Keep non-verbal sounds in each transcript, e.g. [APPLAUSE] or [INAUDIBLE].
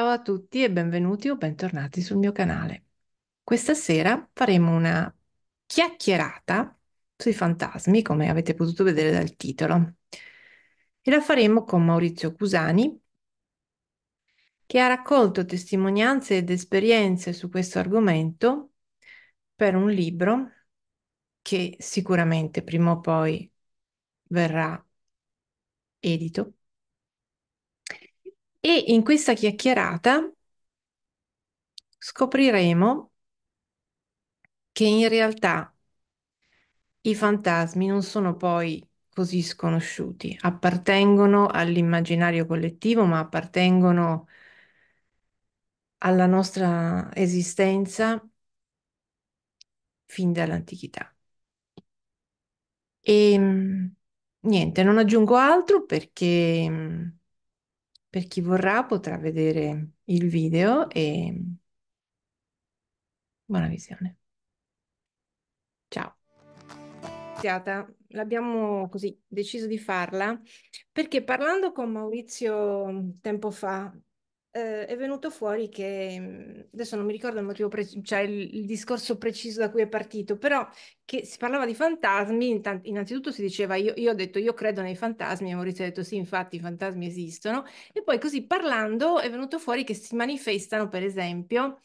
Ciao a tutti e benvenuti o bentornati sul mio canale. Questa sera faremo una chiacchierata sui fantasmi, come avete potuto vedere dal titolo, e la faremo con Maurizio Cusani, che ha raccolto testimonianze ed esperienze su questo argomento per un libro che sicuramente prima o poi verrà edito e in questa chiacchierata scopriremo che in realtà i fantasmi non sono poi così sconosciuti, appartengono all'immaginario collettivo, ma appartengono alla nostra esistenza fin dall'antichità. E ehm, niente, non aggiungo altro perché per chi vorrà potrà vedere il video e buona visione. Ciao. L'abbiamo così deciso di farla perché parlando con Maurizio tempo fa eh, è venuto fuori che mhmm, adesso non mi ricordo il motivo, pre- cioè il, il, discorso preciso da cui è partito, però che si parlava di fantasmi, innanzitutto si diceva io, io ho detto io credo nei fantasmi e Maurizio ha detto sì, infatti i fantasmi esistono e poi così parlando è venuto fuori che si manifestano per esempio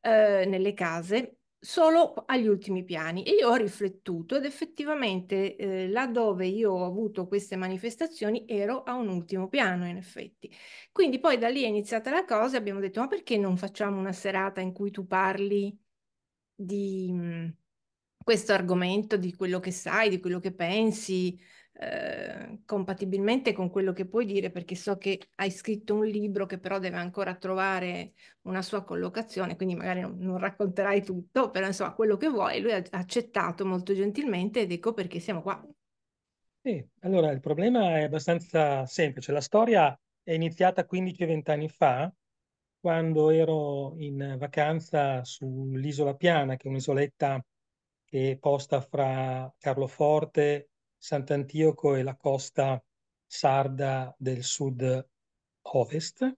eh, nelle case solo agli ultimi piani e io ho riflettuto ed effettivamente eh, laddove io ho avuto queste manifestazioni ero a un ultimo piano in effetti. Quindi poi da lì è iniziata la cosa e abbiamo detto ma perché non facciamo una serata in cui tu parli di mh, mhmm, questo argomento, di quello che sai, di quello che pensi, Ehm, compatibilmente con quello che puoi dire, perché so che hai scritto un libro che però deve ancora trovare una sua collocazione, quindi magari non, non racconterai tutto, però insomma quello che vuoi. Lui ha accettato molto gentilmente ed ecco perché siamo qua. Sì, allora il problema è abbastanza semplice. La storia è iniziata 15-20 anni fa, quando ero in vacanza sull'isola Piana, che è un'isoletta che è posta fra Carloforte Sant'Antioco è la costa sarda del sud-ovest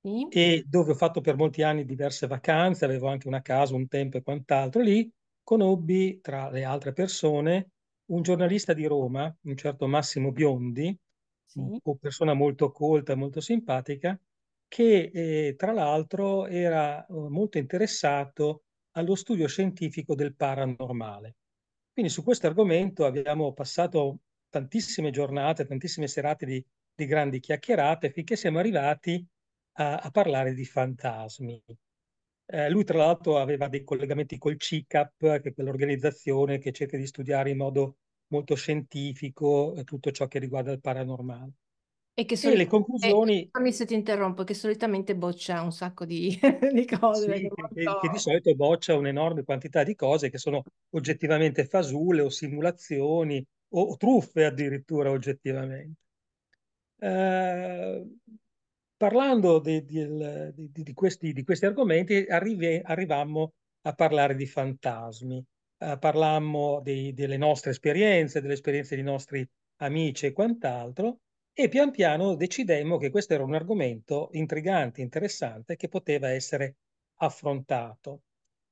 sì. e dove ho fatto per molti anni diverse vacanze, avevo anche una casa, un tempo e quant'altro. Lì conobbi, tra le altre persone, un giornalista di Roma, un certo Massimo Biondi, sì. una persona molto colta, molto simpatica, che eh, tra l'altro era eh, molto interessato allo studio scientifico del paranormale. Quindi su questo argomento abbiamo passato tantissime giornate, tantissime serate di, di grandi chiacchierate finché siamo arrivati a, a parlare di fantasmi. Eh, lui tra l'altro aveva dei collegamenti col CICAP, che è quell'organizzazione che cerca di studiare in modo molto scientifico eh, tutto ciò che riguarda il paranormale. E che sono le conclusioni... Fammi se ti interrompo, che solitamente boccia un sacco di, [LAUGHS] di cose. Sì, che, so. che, di solito boccia un'enorme quantità di cose che sono oggettivamente fasulle o simulazioni o, o truffe addirittura oggettivamente. Eh, parlando di, di, di, questi, di, questi, argomenti arrivi, arrivammo a parlare di fantasmi, eh, parlammo delle nostre esperienze, delle esperienze di nostri amici e quant'altro e pian piano decidemmo che questo era un argomento intrigante, interessante, che poteva essere affrontato.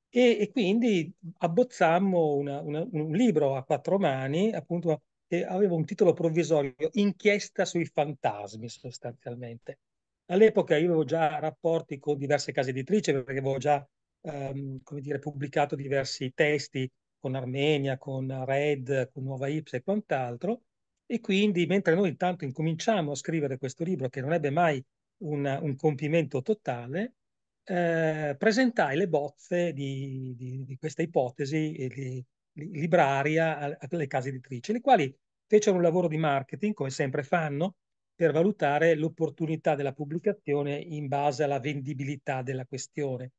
E, e quindi abbozzammo una, una, un libro a quattro mani, appunto, che aveva un titolo provvisorio, Inchiesta sui fantasmi, sostanzialmente. All'epoca io avevo già rapporti con diverse case editrici, perché avevo già ehm, come dire, pubblicato diversi testi con Armenia, con Red, con Nuova Ips e quant'altro, e quindi mentre noi intanto incominciamo a scrivere questo libro che non ebbe mai una, un compimento totale, eh, presentai le bozze di, di, di questa ipotesi di, libraria alle case editrici, le quali fecero un lavoro di marketing, come sempre fanno, per valutare l'opportunità della pubblicazione in base alla vendibilità della questione.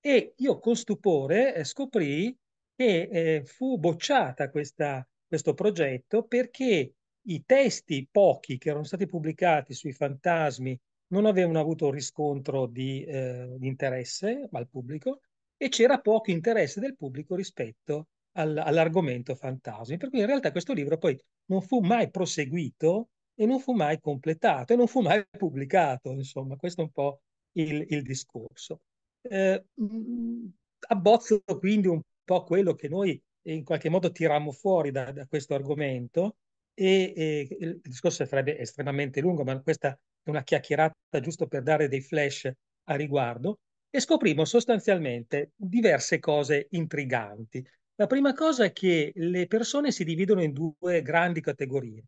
E io con stupore eh, scoprì che eh, fu bocciata questa, questo progetto perché i testi pochi che erano stati pubblicati sui fantasmi non avevano avuto riscontro di, eh, di interesse al pubblico e c'era poco interesse del pubblico rispetto al, all'argomento fantasmi. Per cui in realtà questo libro poi non fu mai proseguito e non fu mai completato e non fu mai pubblicato, insomma, questo è un po' il, il discorso. Eh, abbozzo quindi un po' quello che noi in qualche modo tiriamo fuori da, da questo argomento e, e il discorso sarebbe estremamente lungo, ma questa è una chiacchierata giusto per dare dei flash a riguardo, e scoprimo sostanzialmente diverse cose intriganti. La prima cosa è che le persone si dividono in due grandi categorie.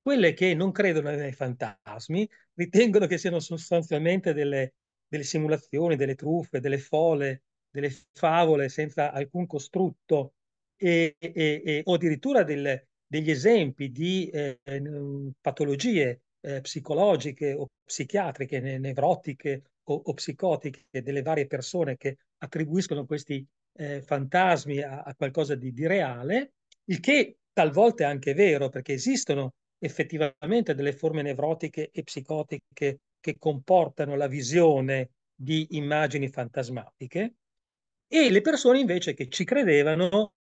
Quelle che non credono nei fantasmi, ritengono che siano sostanzialmente delle, delle simulazioni, delle truffe, delle fole, delle favole senza alcun costrutto e, e, e, o addirittura delle, degli esempi di eh, patologie eh, psicologiche o psichiatriche, ne- nevrotiche o-, o, psicotiche delle varie persone che attribuiscono questi eh, fantasmi a-, a, qualcosa di, di reale, il che talvolta è anche vero perché esistono effettivamente delle forme nevrotiche e psicotiche che comportano la visione di immagini fantasmatiche e le persone invece che ci credevano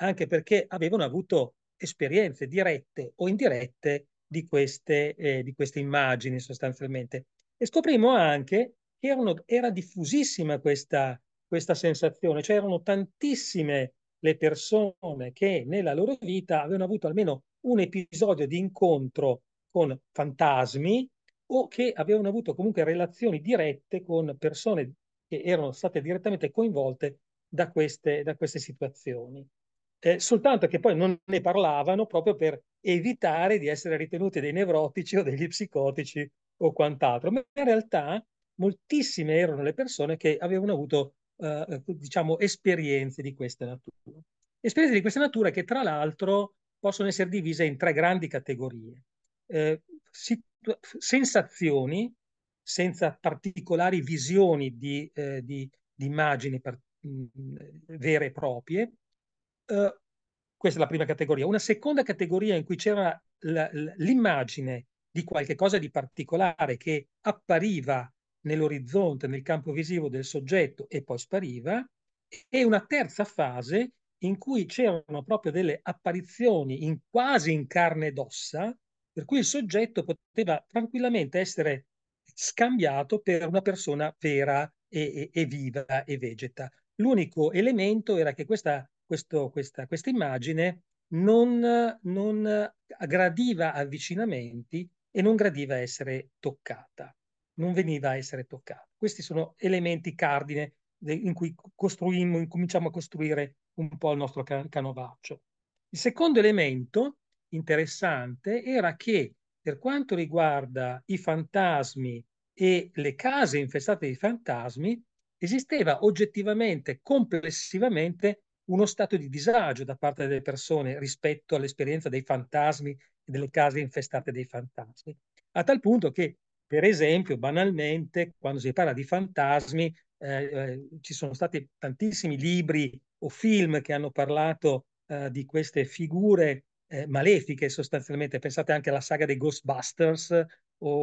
anche perché avevano avuto esperienze dirette o indirette di queste, eh, di queste immagini sostanzialmente. E scoprimo anche che erano, era diffusissima questa, questa sensazione, cioè erano tantissime le persone che nella loro vita avevano avuto almeno un episodio di incontro con fantasmi o che avevano avuto comunque relazioni dirette con persone che erano state direttamente coinvolte da queste, da queste situazioni eh, soltanto che poi non ne parlavano proprio per evitare di essere ritenuti dei nevrotici o degli psicotici o quant'altro, ma in realtà moltissime erano le persone che avevano avuto, eh, eh diciamo, esperienze di questa natura. Esperienze di questa natura che tra l'altro possono essere divise in tre grandi categorie. Eh, sensazioni, senza particolari visioni di, eh, di, di immagini per, mh, mm, vere e proprie, Uh, questa è la prima categoria. Una seconda categoria in cui c'era l'immagine di qualche cosa di particolare che appariva nell'orizzonte, nel campo visivo del soggetto e poi spariva, e una terza fase in cui c'erano proprio delle apparizioni in, quasi in carne ed ossa, per cui il soggetto poteva tranquillamente essere scambiato per una persona vera e, e, e viva e vegeta. L'unico elemento era che questa questo, questa, questa, immagine non, non gradiva avvicinamenti e non gradiva essere toccata, non veniva a essere toccata. Questi sono elementi cardine in cui costruimmo, cominciamo a costruire un po' il nostro canovaccio. Il secondo elemento interessante era che per quanto riguarda i fantasmi e le case infestate di fantasmi, esisteva oggettivamente, complessivamente, uno stato di disagio da parte delle persone rispetto all'esperienza dei fantasmi e delle case infestate dai fantasmi, a tal punto che, per esempio, banalmente, quando si parla di fantasmi, eh, eh, ci sono stati tantissimi libri o film che hanno parlato eh, di queste figure eh, malefiche sostanzialmente. Pensate anche alla saga dei Ghostbusters o,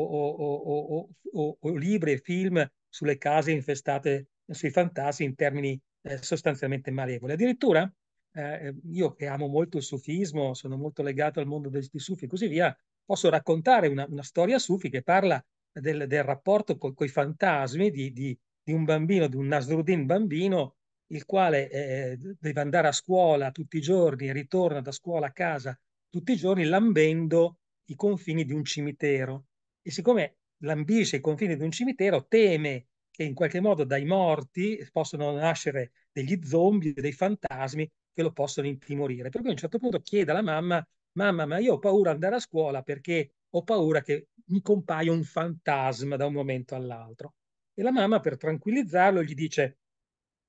o, o, o libri e film sulle case infestate, sui fantasmi in termini eh, sostanzialmente malevole. Addirittura eh, io che amo molto il sufismo, sono molto legato al mondo dei, dei sufi e così via, posso raccontare una, una storia sufi che parla del, del rapporto con i fantasmi di, di, di, un bambino, di un Nasruddin bambino, il quale eh, deve andare a scuola tutti i giorni e ritorna da scuola a casa tutti i giorni lambendo i confini di un cimitero. E siccome lambisce i confini di un cimitero, teme che in qualche modo dai morti possono nascere degli zombie, dei fantasmi che lo possono intimorire. Per cui a un certo punto chiede alla mamma, mamma, ma io ho paura di andare a scuola perché ho paura che mi compaia un fantasma da un momento all'altro. E la mamma, per tranquillizzarlo, gli dice,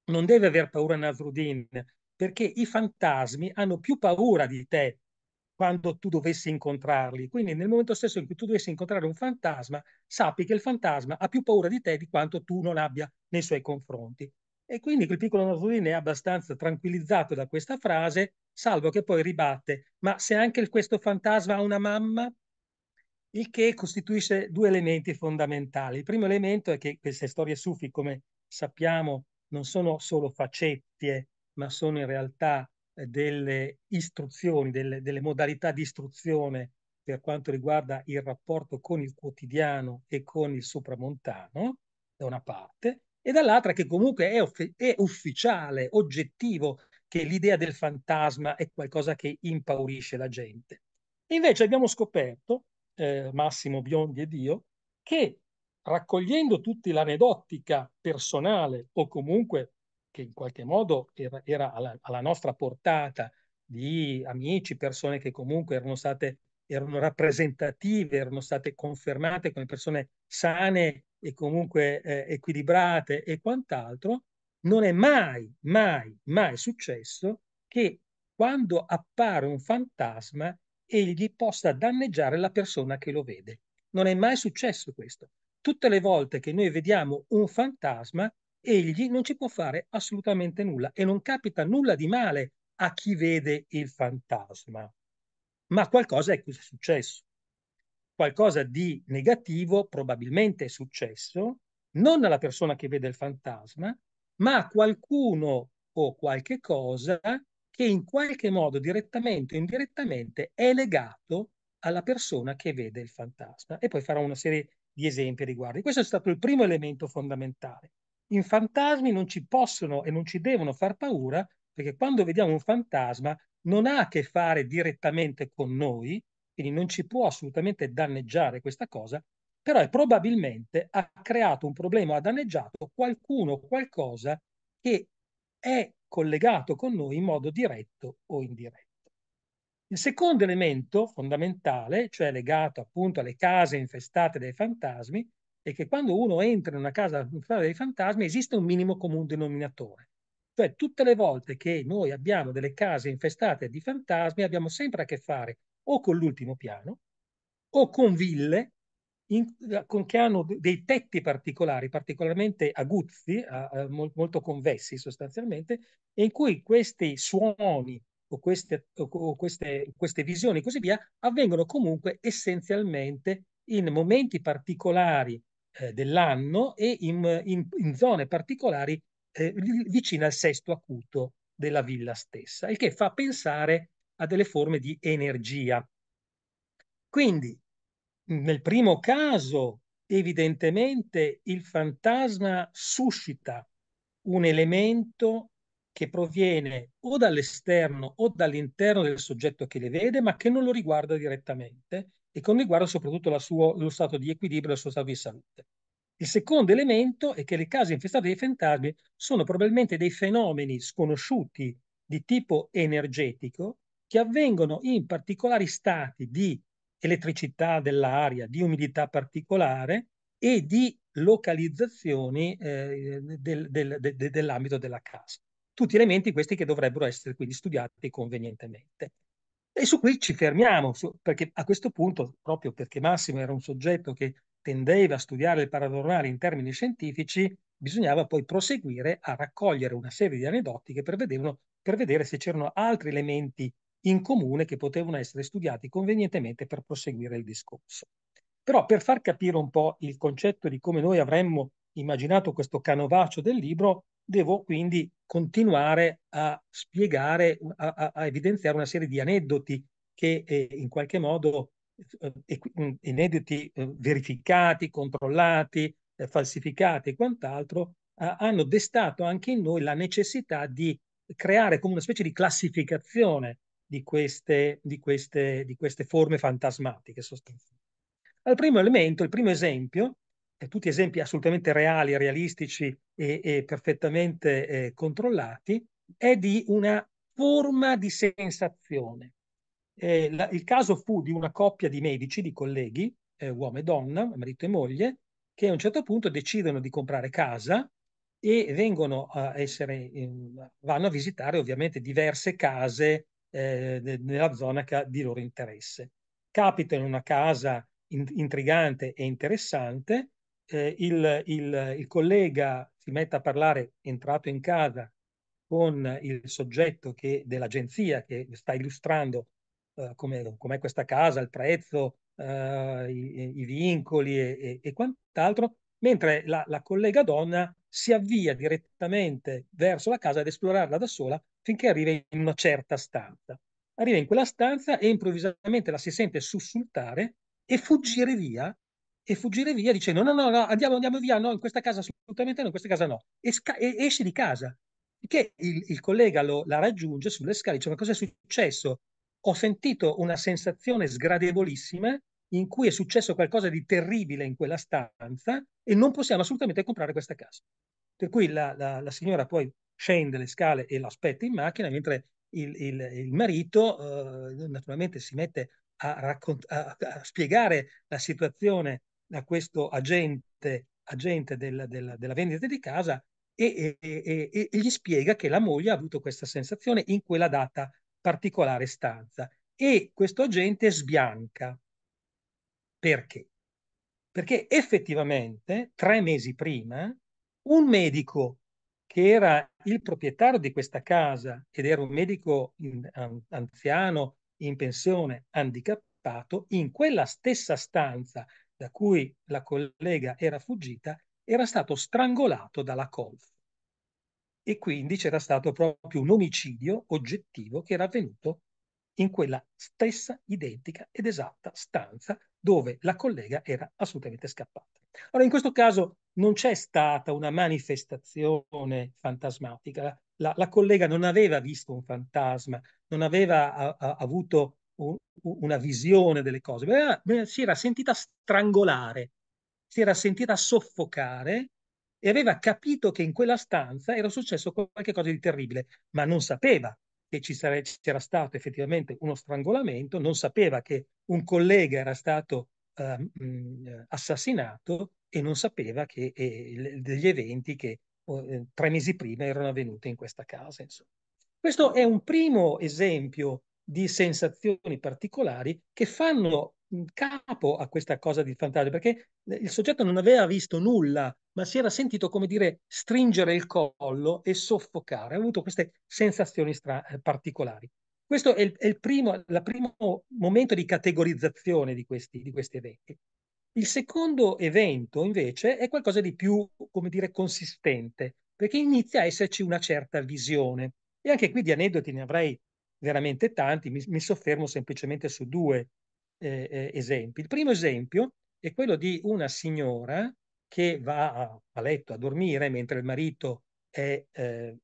non deve aver paura Nasruddin, perché i fantasmi hanno più paura di te quando tu dovessi incontrarli. Quindi nel momento stesso in cui tu dovessi incontrare un fantasma, sappi che il fantasma ha più paura di te di quanto tu non abbia nei suoi confronti. E quindi quel piccolo Nosolini è abbastanza tranquillizzato da questa frase, salvo che poi ribatte, ma se anche questo fantasma ha una mamma, il che costituisce due elementi fondamentali. Il primo elemento è che queste storie sufi, come sappiamo, non sono solo facezie, eh, ma sono in realtà delle istruzioni, delle, delle modalità di istruzione per quanto riguarda il rapporto con il quotidiano e con il sopramontano, da una parte, e dall'altra che comunque è, off- è ufficiale, oggettivo, che l'idea del fantasma è qualcosa che impaurisce la gente. Invece abbiamo scoperto, eh, Massimo Biondi ed io, che raccogliendo tutti l'aneddotica personale o comunque che in qualche modo era, era alla, alla, nostra portata di amici, persone che comunque erano state erano rappresentative, erano state confermate come persone sane e comunque eh, equilibrate e quant'altro, non è mai, mai, mai successo che quando appare un fantasma egli possa danneggiare la persona che lo vede. Non è mai successo questo. Tutte le volte che noi vediamo un fantasma, egli non ci può fare assolutamente nulla e non capita nulla di male a chi vede il fantasma. Ma qualcosa è successo, qualcosa di negativo probabilmente è successo, non alla persona che vede il fantasma, ma a qualcuno o qualche cosa che in qualche modo, direttamente o indirettamente, è legato alla persona che vede il fantasma. E poi farò una serie di esempi riguardo. Questo è stato il primo elemento fondamentale. I fantasmi non ci possono e non ci devono far paura perché quando vediamo un fantasma non ha a che fare direttamente con noi, quindi non ci può assolutamente danneggiare questa cosa, però è probabilmente ha creato un problema, ha danneggiato qualcuno o qualcosa che è collegato con noi in modo diretto o indiretto. Il secondo elemento fondamentale, cioè legato appunto alle case infestate dai fantasmi, è che quando uno entra in una casa dei fantasmi esiste un minimo comune denominatore. Cioè tutte le volte che noi abbiamo delle case infestate di fantasmi abbiamo sempre a che fare o con l'ultimo piano o con ville in, eh, con, che hanno dei tetti particolari, particolarmente aguzzi, a, a, molto convessi sostanzialmente, e in cui questi suoni o queste, o queste, queste visioni e così via avvengono comunque essenzialmente in momenti particolari eh, dell'anno e in, in, in zone particolari eh, vicine al sesto acuto della villa stessa, il che fa pensare a delle forme di energia. Quindi, nel primo caso, evidentemente il fantasma suscita un elemento che proviene o dall'esterno o dall'interno del soggetto che le vede, ma che non lo riguarda direttamente e con riguardo soprattutto suo, lo stato di equilibrio e il suo stato di salute. Il secondo elemento è che le case infestate dai fantasmi sono probabilmente dei fenomeni sconosciuti di tipo energetico che avvengono in particolari stati di elettricità dell'aria, di umidità particolare e di localizzazioni eh, del, del, de, dell'ambito della casa. Tutti elementi questi che dovrebbero essere quindi studiati convenientemente. E su qui ci fermiamo, su, perché a questo punto, proprio perché Massimo era un soggetto che tendeva a studiare il paranormale in termini scientifici, bisognava poi proseguire a raccogliere una serie di aneddoti che prevedevano per vedere se c'erano altri elementi in comune che potevano essere studiati convenientemente per proseguire il discorso. Però per far capire un po' il concetto di come noi avremmo immaginato questo canovaccio del libro, devo quindi continuare a spiegare, a, a, a evidenziare una serie di aneddoti che eh, in qualche modo, eh, mm, aneddoti eh, verificati, controllati, eh, falsificati e quant'altro, hanno destato anche in noi la necessità di creare come una specie di classificazione di queste, di queste, di queste forme fantasmatiche sostanzialmente. Al primo elemento, il primo esempio, tutti esempi assolutamente reali, realistici e, e perfettamente eh, controllati, è di una forma di sensazione. Eh, la, il caso fu di una coppia di medici, di colleghi, eh, uomo e donna, marito e moglie, che a un certo punto decidono di comprare casa e vengono a essere, in, vanno a visitare ovviamente diverse case eh, nella zona di loro interesse. Capita in una casa in, intrigante e interessante eh, il, il, il collega si mette a parlare, entrato in casa, con il soggetto che, dell'agenzia che sta illustrando uh, com'è, com questa casa, il prezzo, uh, i, i, vincoli e, e, e quant'altro, mentre la, la, collega donna si avvia direttamente verso la casa ad esplorarla da sola finché arriva in una certa stanza. Arriva in quella stanza e improvvisamente la si sente sussultare e fuggire via e fuggire via dicendo no, no, no, andiamo, andiamo via, no, in questa casa assolutamente no, in questa casa no, e, sca- e esce di casa. Che il, il collega lo, la raggiunge sulle scale, dice ma cosa è successo? Ho sentito una sensazione sgradevolissima in cui è successo qualcosa di terribile in quella stanza e non possiamo assolutamente comprare questa casa. Per cui la, la, la signora poi scende le scale e l'aspetta in macchina, mentre il, il, il marito eh, naturalmente si mette a, raccont- a, a, spiegare la situazione da questo agente, agente della, della, della vendita di casa e, e, e, e, gli spiega che la moglie ha avuto questa sensazione in quella data particolare stanza e questo agente sbianca. Perché? Perché effettivamente tre mesi prima un medico che era il proprietario di questa casa ed era un medico in, an, anziano in pensione handicappato, in quella stessa stanza da cui la collega era fuggita era stato strangolato dalla colf e quindi c'era stato proprio un omicidio oggettivo che era avvenuto in quella stessa identica ed esatta stanza dove la collega era assolutamente scappata. Allora in questo caso non c'è stata una manifestazione fantasmatica, la, la collega non aveva visto un fantasma, non aveva a, a, avuto una visione delle cose, ah, Beh, si era sentita strangolare, si era sentita soffocare e aveva capito che in quella stanza era successo qualcosa di terribile, ma non sapeva che ci sare- c'era stato effettivamente uno strangolamento, non sapeva che un collega era stato eh, assassinato e non sapeva che, eh, degli eventi che eh, tre mesi prima erano avvenuti in questa casa. Insomma. Questo è un primo esempio di sensazioni particolari che fanno capo a questa cosa di fantasia, perché eh, il soggetto non aveva visto nulla, ma si era sentito, come dire, stringere il collo e soffocare, ha avuto queste sensazioni stra- eh, particolari. Questo è il, è il primo, primo, momento di categorizzazione di questi, di questi eventi. Il secondo evento, invece, è qualcosa di più, come dire, consistente, perché inizia a esserci una certa visione. E anche qui di aneddoti ne avrei veramente tanti, mi, mi soffermo semplicemente su due eh, eh, esempi. Il primo esempio è quello di una signora che va a, a letto a dormire mentre il marito è eh,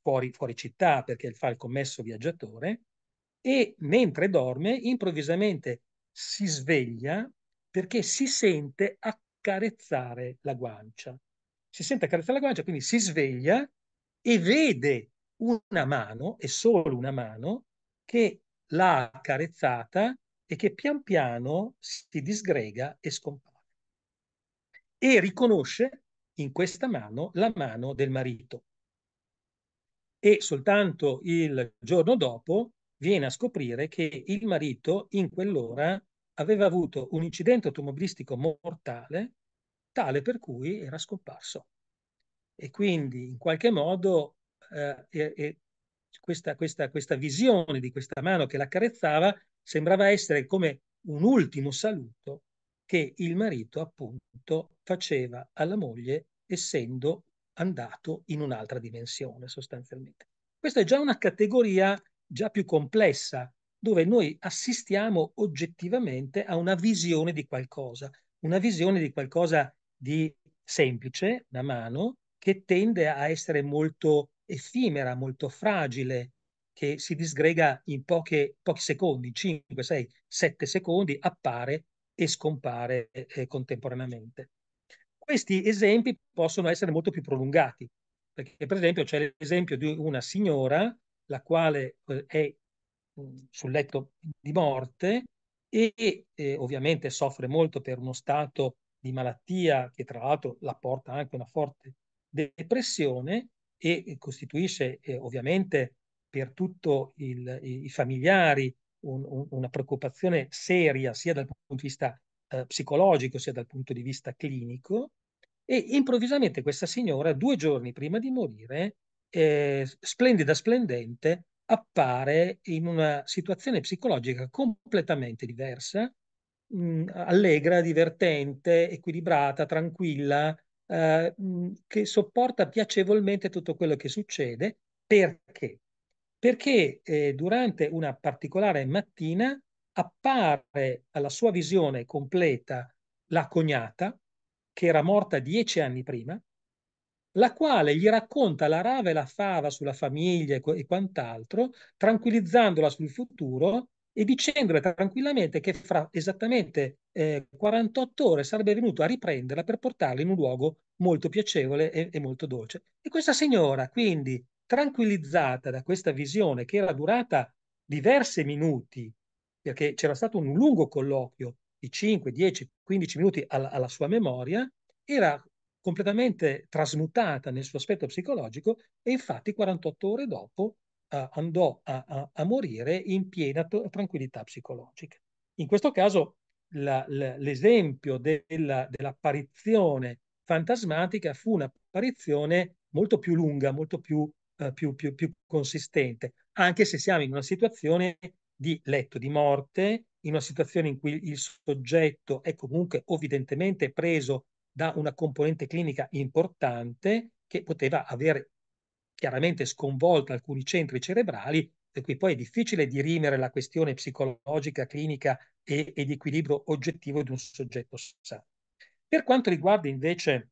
fuori, fuori città perché fa il commesso viaggiatore e mentre dorme improvvisamente si sveglia perché si sente accarezzare la guancia. Si sente accarezzare la guancia, quindi si sveglia e vede una mano, e solo una mano, che l'ha accarezzata e che pian piano si disgrega e scompare. E riconosce in questa mano la mano del marito. E soltanto il giorno dopo viene a scoprire che il marito in quell'ora aveva avuto un incidente automobilistico mortale, tale per cui era scomparso. E quindi in qualche modo eh, e questa, questa, questa visione di questa mano che l'accarezzava sembrava essere come un ultimo saluto che il marito appunto faceva alla moglie essendo andato in un'altra dimensione sostanzialmente. Questa è già una categoria già più complessa dove noi assistiamo oggettivamente a una visione di qualcosa, una visione di qualcosa di semplice, una mano, che tende a essere molto effimera, molto fragile, che si disgrega in poche, pochi secondi, 5, 6, 7 secondi, appare e scompare eh, contemporaneamente. Questi esempi possono essere molto più prolungati, perché per esempio c'è l'esempio di una signora, la quale eh, è mm, sul letto di morte e eh, ovviamente soffre molto per uno stato di malattia che tra l'altro la porta anche a una forte depressione e costituisce eh, ovviamente per tutti i familiari un, un, una preoccupazione seria sia dal punto di vista eh, psicologico sia dal punto di vista clinico e improvvisamente questa signora due giorni prima di morire eh, splendida splendente appare in una situazione psicologica completamente diversa mh, mm, allegra divertente equilibrata tranquilla eh, che sopporta piacevolmente tutto quello che succede. Perché? Perché eh, durante una particolare mattina appare alla sua visione completa la cognata, che era morta dieci anni prima, la quale gli racconta la rava e la fava sulla famiglia e, e quant'altro, tranquillizzandola sul futuro e dicendole tranquillamente che fra esattamente eh, 48 ore sarebbe venuto a riprenderla per portarla in un luogo molto piacevole e, e molto dolce. E questa signora, quindi tranquillizzata da questa visione che era durata diversi minuti, perché c'era stato un lungo colloquio di 5, 10, 15 minuti alla, alla sua memoria, era completamente trasmutata nel suo aspetto psicologico e infatti 48 ore dopo uh, andò a, a, a, morire in piena tranquillità psicologica. In questo caso la, la, l'esempio della, dell'apparizione fantasmatica fu un'apparizione molto più lunga, molto più, uh, più, più, più consistente, anche se siamo in una situazione di letto di morte, in una situazione in cui il soggetto è comunque evidentemente preso da una componente clinica importante che poteva avere chiaramente sconvolta alcuni centri cerebrali, per cui poi è difficile dirimere la questione psicologica, clinica e, e di equilibrio oggettivo di un soggetto sano. Per quanto riguarda invece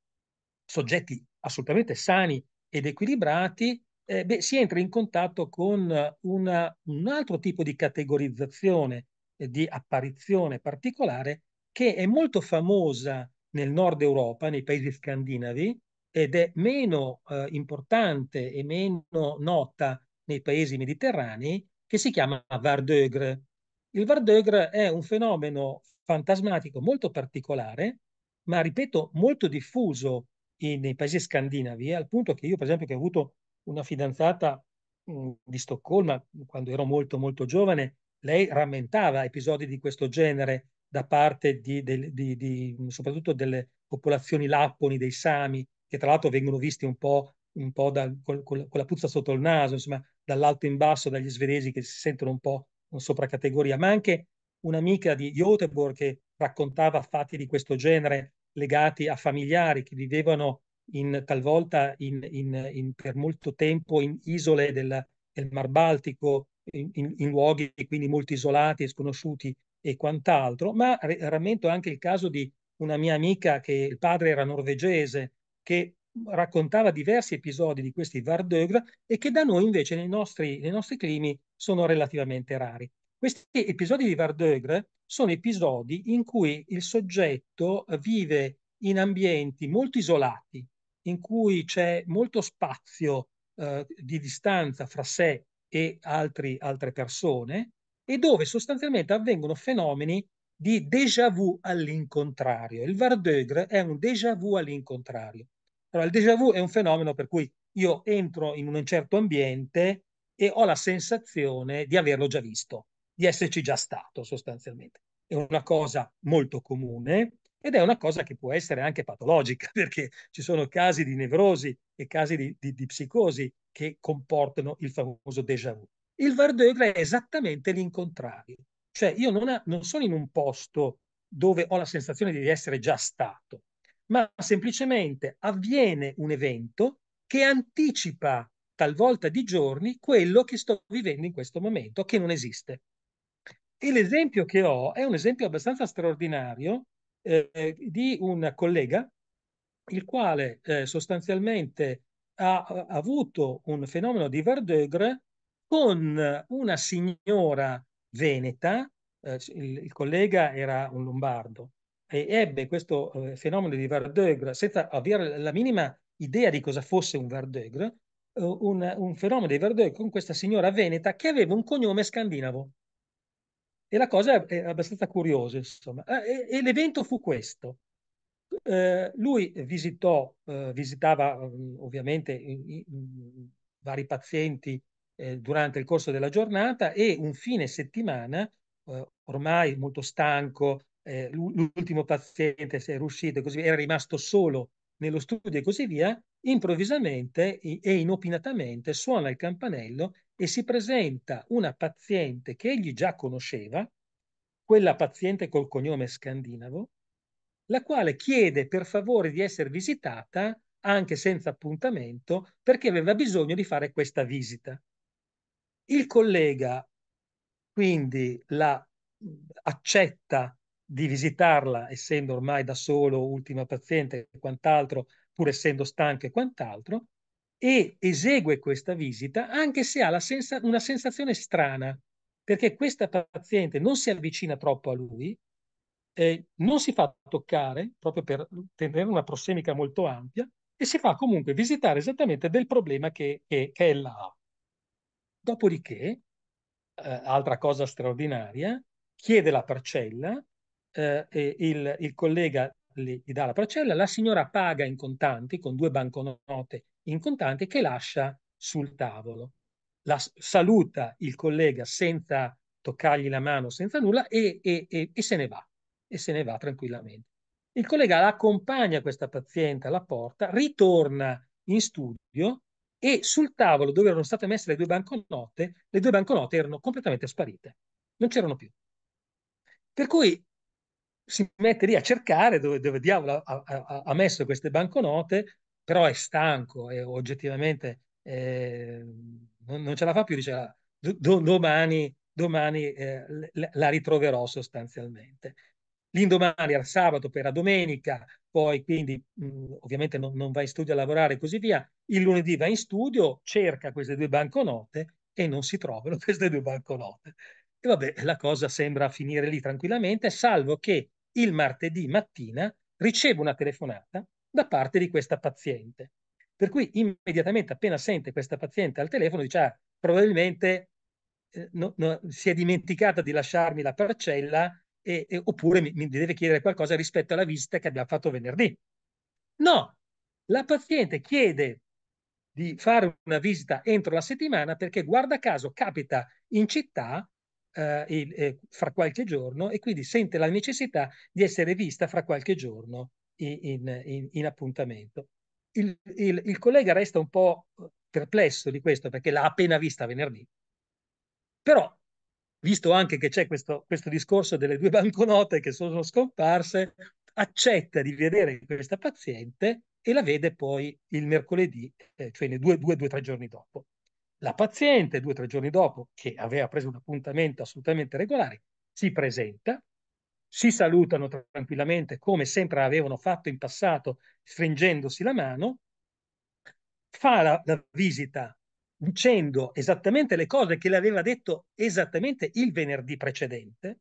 soggetti assolutamente sani ed equilibrati, eh, beh, si entra in contatto con una, un altro tipo di categorizzazione eh, di apparizione particolare che è molto famosa nel nord Europa, nei paesi scandinavi, ed è meno eh, importante e meno nota nei paesi mediterranei, che si chiama Vardegre. Il Vardegre è un fenomeno fantasmatico molto particolare, ma ripeto molto diffuso in, nei paesi scandinavi, al punto che io per esempio che ho avuto una fidanzata mh, mm, di Stoccolma quando ero molto molto giovane, lei rammentava episodi di questo genere da parte di, di, di, di soprattutto delle popolazioni lapponi, dei Sami, che tra l'altro vengono visti un po', un po da, col, col, con la puzza sotto il naso, insomma, dall'alto in basso, dagli svedesi che si sentono un po' sopra categoria, ma anche un'amica di Göteborg che raccontava fatti di questo genere legati a familiari che vivevano in, talvolta in, in, per molto tempo in isole del, del Mar Baltico, in, luoghi quindi molto isolati e sconosciuti e quant'altro, ma rammento anche il caso di una mia amica che il padre era norvegese che raccontava diversi episodi di questi Vardeugre e che da noi invece nei nostri, nei nostri climi sono relativamente rari. Questi episodi di Vardeugre sono episodi in cui il soggetto vive in ambienti molto isolati, in cui c'è molto spazio eh, di distanza fra sé e altri, altre persone e dove sostanzialmente avvengono fenomeni di déjà vu all'incontrario. Il Vardeugre è un déjà vu all'incontrario. Allora, il déjà vu è un fenomeno per cui io entro in un certo ambiente e ho la sensazione di averlo già visto, di esserci già stato sostanzialmente. È una cosa molto comune ed è una cosa che può essere anche patologica, [LAUGHS] perché ci sono casi di nevrosi e casi di, di, di psicosi che comportano il famoso déjà vu. Il Vardeugra è esattamente l'incontrario, cioè io non, ha, non sono in un posto dove ho la sensazione di essere già stato, ma semplicemente avviene un evento che anticipa talvolta di giorni quello che sto vivendo in questo momento, che non esiste. E l'esempio che ho è un esempio abbastanza straordinario eh, di un collega, il quale eh, sostanzialmente ha, ha, avuto un fenomeno di Verdegre con una signora veneta, eh, il, il collega era un lombardo, eh, ebbe questo eh, fenomeno di Verdegre senza avere la minima idea di cosa fosse un Verdegre, eh, un, un, fenomeno di Verdegre con questa signora veneta che aveva un cognome scandinavo. E la cosa è abbastanza curiosa, insomma. Ah, e, e l'evento fu questo. Eh, lui visitò, eh, visitava mm, ovviamente i, i mm, vari pazienti eh, durante il corso della giornata e un fine settimana, eh, ormai molto stanco, eh, l'ultimo paziente si è riuscito e così via, era rimasto solo nello studio e così via, improvvisamente e inopinatamente suona il campanello e si presenta una paziente che egli già conosceva, quella paziente col cognome scandinavo, la quale chiede per favore di essere visitata anche senza appuntamento perché aveva bisogno di fare questa visita. Il collega quindi la accetta di visitarla, essendo ormai da solo ultima paziente e quant'altro, pur essendo stanco e quant'altro, e esegue questa visita anche se ha senza- una sensazione strana, perché questa paziente non si avvicina troppo a lui, eh, non si fa toccare proprio per tenere una prossemica molto ampia e si fa comunque visitare esattamente del problema che, che, che ella ha. Dopodiché, eh, altra cosa straordinaria, chiede la parcella eh, il, il, collega gli, gli dà la parcella, la signora paga in contanti con due banconote in contanti che lascia sul tavolo. La, saluta il collega senza toccargli la mano, senza nulla e, e, e, e se ne va, e se ne va tranquillamente. Il collega accompagna questa paziente alla porta, ritorna in studio e sul tavolo dove erano state messe le due banconote, le due banconote erano completamente sparite, non c'erano più. Per cui si mette lì a cercare dove, dove diavolo ha, ha, ha, messo queste banconote, però è stanco e oggettivamente eh, non, non, ce la fa più, dice ah, do, domani, domani eh, la ritroverò sostanzialmente. L'indomani era sabato per la domenica, poi quindi mh, ovviamente non, non va in studio a lavorare e così via. Il lunedì va in studio, cerca queste due banconote e non si trovano [LAUGHS] queste due banconote. E vabbè, la cosa sembra finire lì tranquillamente, salvo che il martedì mattina ricevo una telefonata da parte di questa paziente. Per cui immediatamente appena sente questa paziente al telefono dice ah, probabilmente eh, no, no, si è dimenticata di lasciarmi la parcella e, e, oppure mi, mi deve chiedere qualcosa rispetto alla visita che abbiamo fatto venerdì. No, la paziente chiede di fare una visita entro la settimana perché guarda caso capita in città eh, e, eh, fra qualche giorno e quindi sente la necessità di essere vista fra qualche giorno in, in, in appuntamento. Il, il, il collega resta un po' eh, perplesso di questo perché l'ha appena vista venerdì, però visto anche che c'è questo, questo, discorso delle due banconote che sono scomparse, accetta di vedere questa paziente e la vede poi il mercoledì, eh, cioè due, due, due, tre giorni dopo. La paziente, due o tre giorni dopo, che aveva preso un appuntamento assolutamente regolare, si presenta, si salutano tranquillamente come sempre avevano fatto in passato, stringendosi la mano, fa la, la visita dicendo esattamente le cose che le aveva detto esattamente il venerdì precedente,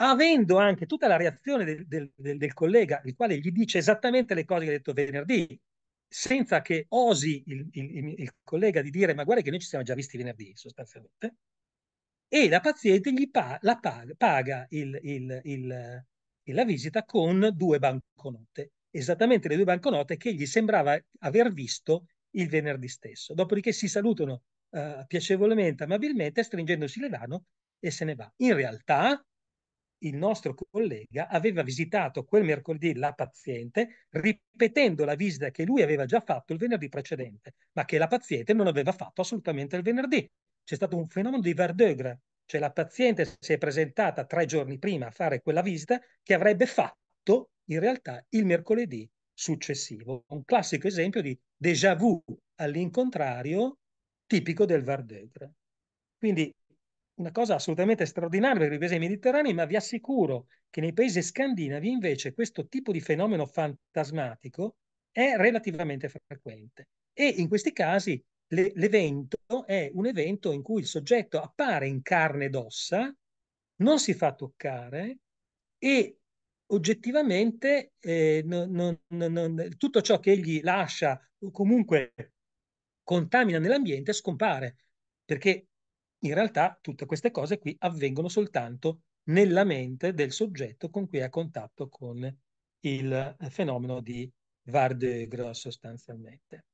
avendo anche tutta la reazione del, del, del, collega, il quale gli dice esattamente le cose che ha detto venerdì, senza che osi il, il, il, collega di dire ma guarda che noi ci siamo già visti venerdì sostanzialmente, e la paziente gli pa- la paga, paga il, la visita con due banconote, esattamente le due banconote che gli sembrava aver visto il venerdì stesso. Dopodiché si salutano eh, piacevolmente, amabilmente, stringendosi le mani e se ne va. In realtà il nostro collega aveva visitato quel mercoledì la paziente ripetendo la visita che lui aveva già fatto il venerdì precedente, ma che la paziente non aveva fatto assolutamente il venerdì. C'è stato un fenomeno di verdure, cioè la paziente si è presentata tre giorni prima a fare quella visita che avrebbe fatto in realtà il mercoledì successivo. Un classico esempio di déjà vu all'incontrario tipico del verdure. Quindi una cosa assolutamente straordinaria per i paesi mediterranei, ma vi assicuro che nei paesi scandinavi invece questo tipo di fenomeno fantasmatico è relativamente frequente e in questi casi le, l'evento è un evento in cui il soggetto appare in carne ed ossa, non si fa toccare e oggettivamente eh, non, non, non, tutto ciò che egli lascia o comunque contamina nell'ambiente scompare perché in realtà tutte queste cose qui avvengono soltanto nella mente del soggetto con cui è a contatto con il fenomeno di Vardegro sostanzialmente.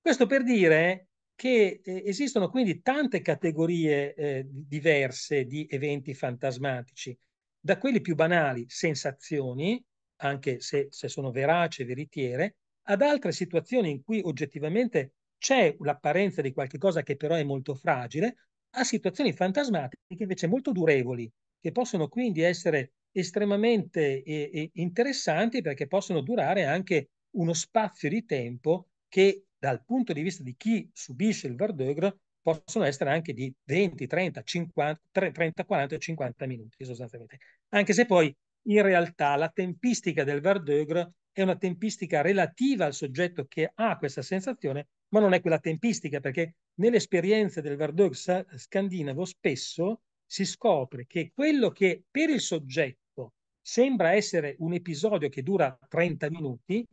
Questo per dire che eh, esistono quindi tante categorie eh, diverse di eventi fantasmatici, da quelli più banali, sensazioni, anche se, se sono verace, veritiere, ad altre situazioni in cui oggettivamente c'è l'apparenza di qualcosa che però è molto fragile, a situazioni fantasmatiche invece molto durevoli, che possono quindi essere estremamente eh, interessanti perché possono durare anche uno spazio di tempo che dal punto di vista di chi subisce il verdure possono essere anche di 20, 30, 50, 30, 40 o 50 minuti sostanzialmente. Anche se poi in realtà la tempistica del verdure è una tempistica relativa al soggetto che ha questa sensazione, ma non è quella tempistica perché nell'esperienza del Verdug scandinavo spesso si scopre che quello che per il soggetto sembra essere un episodio che dura 30 minuti,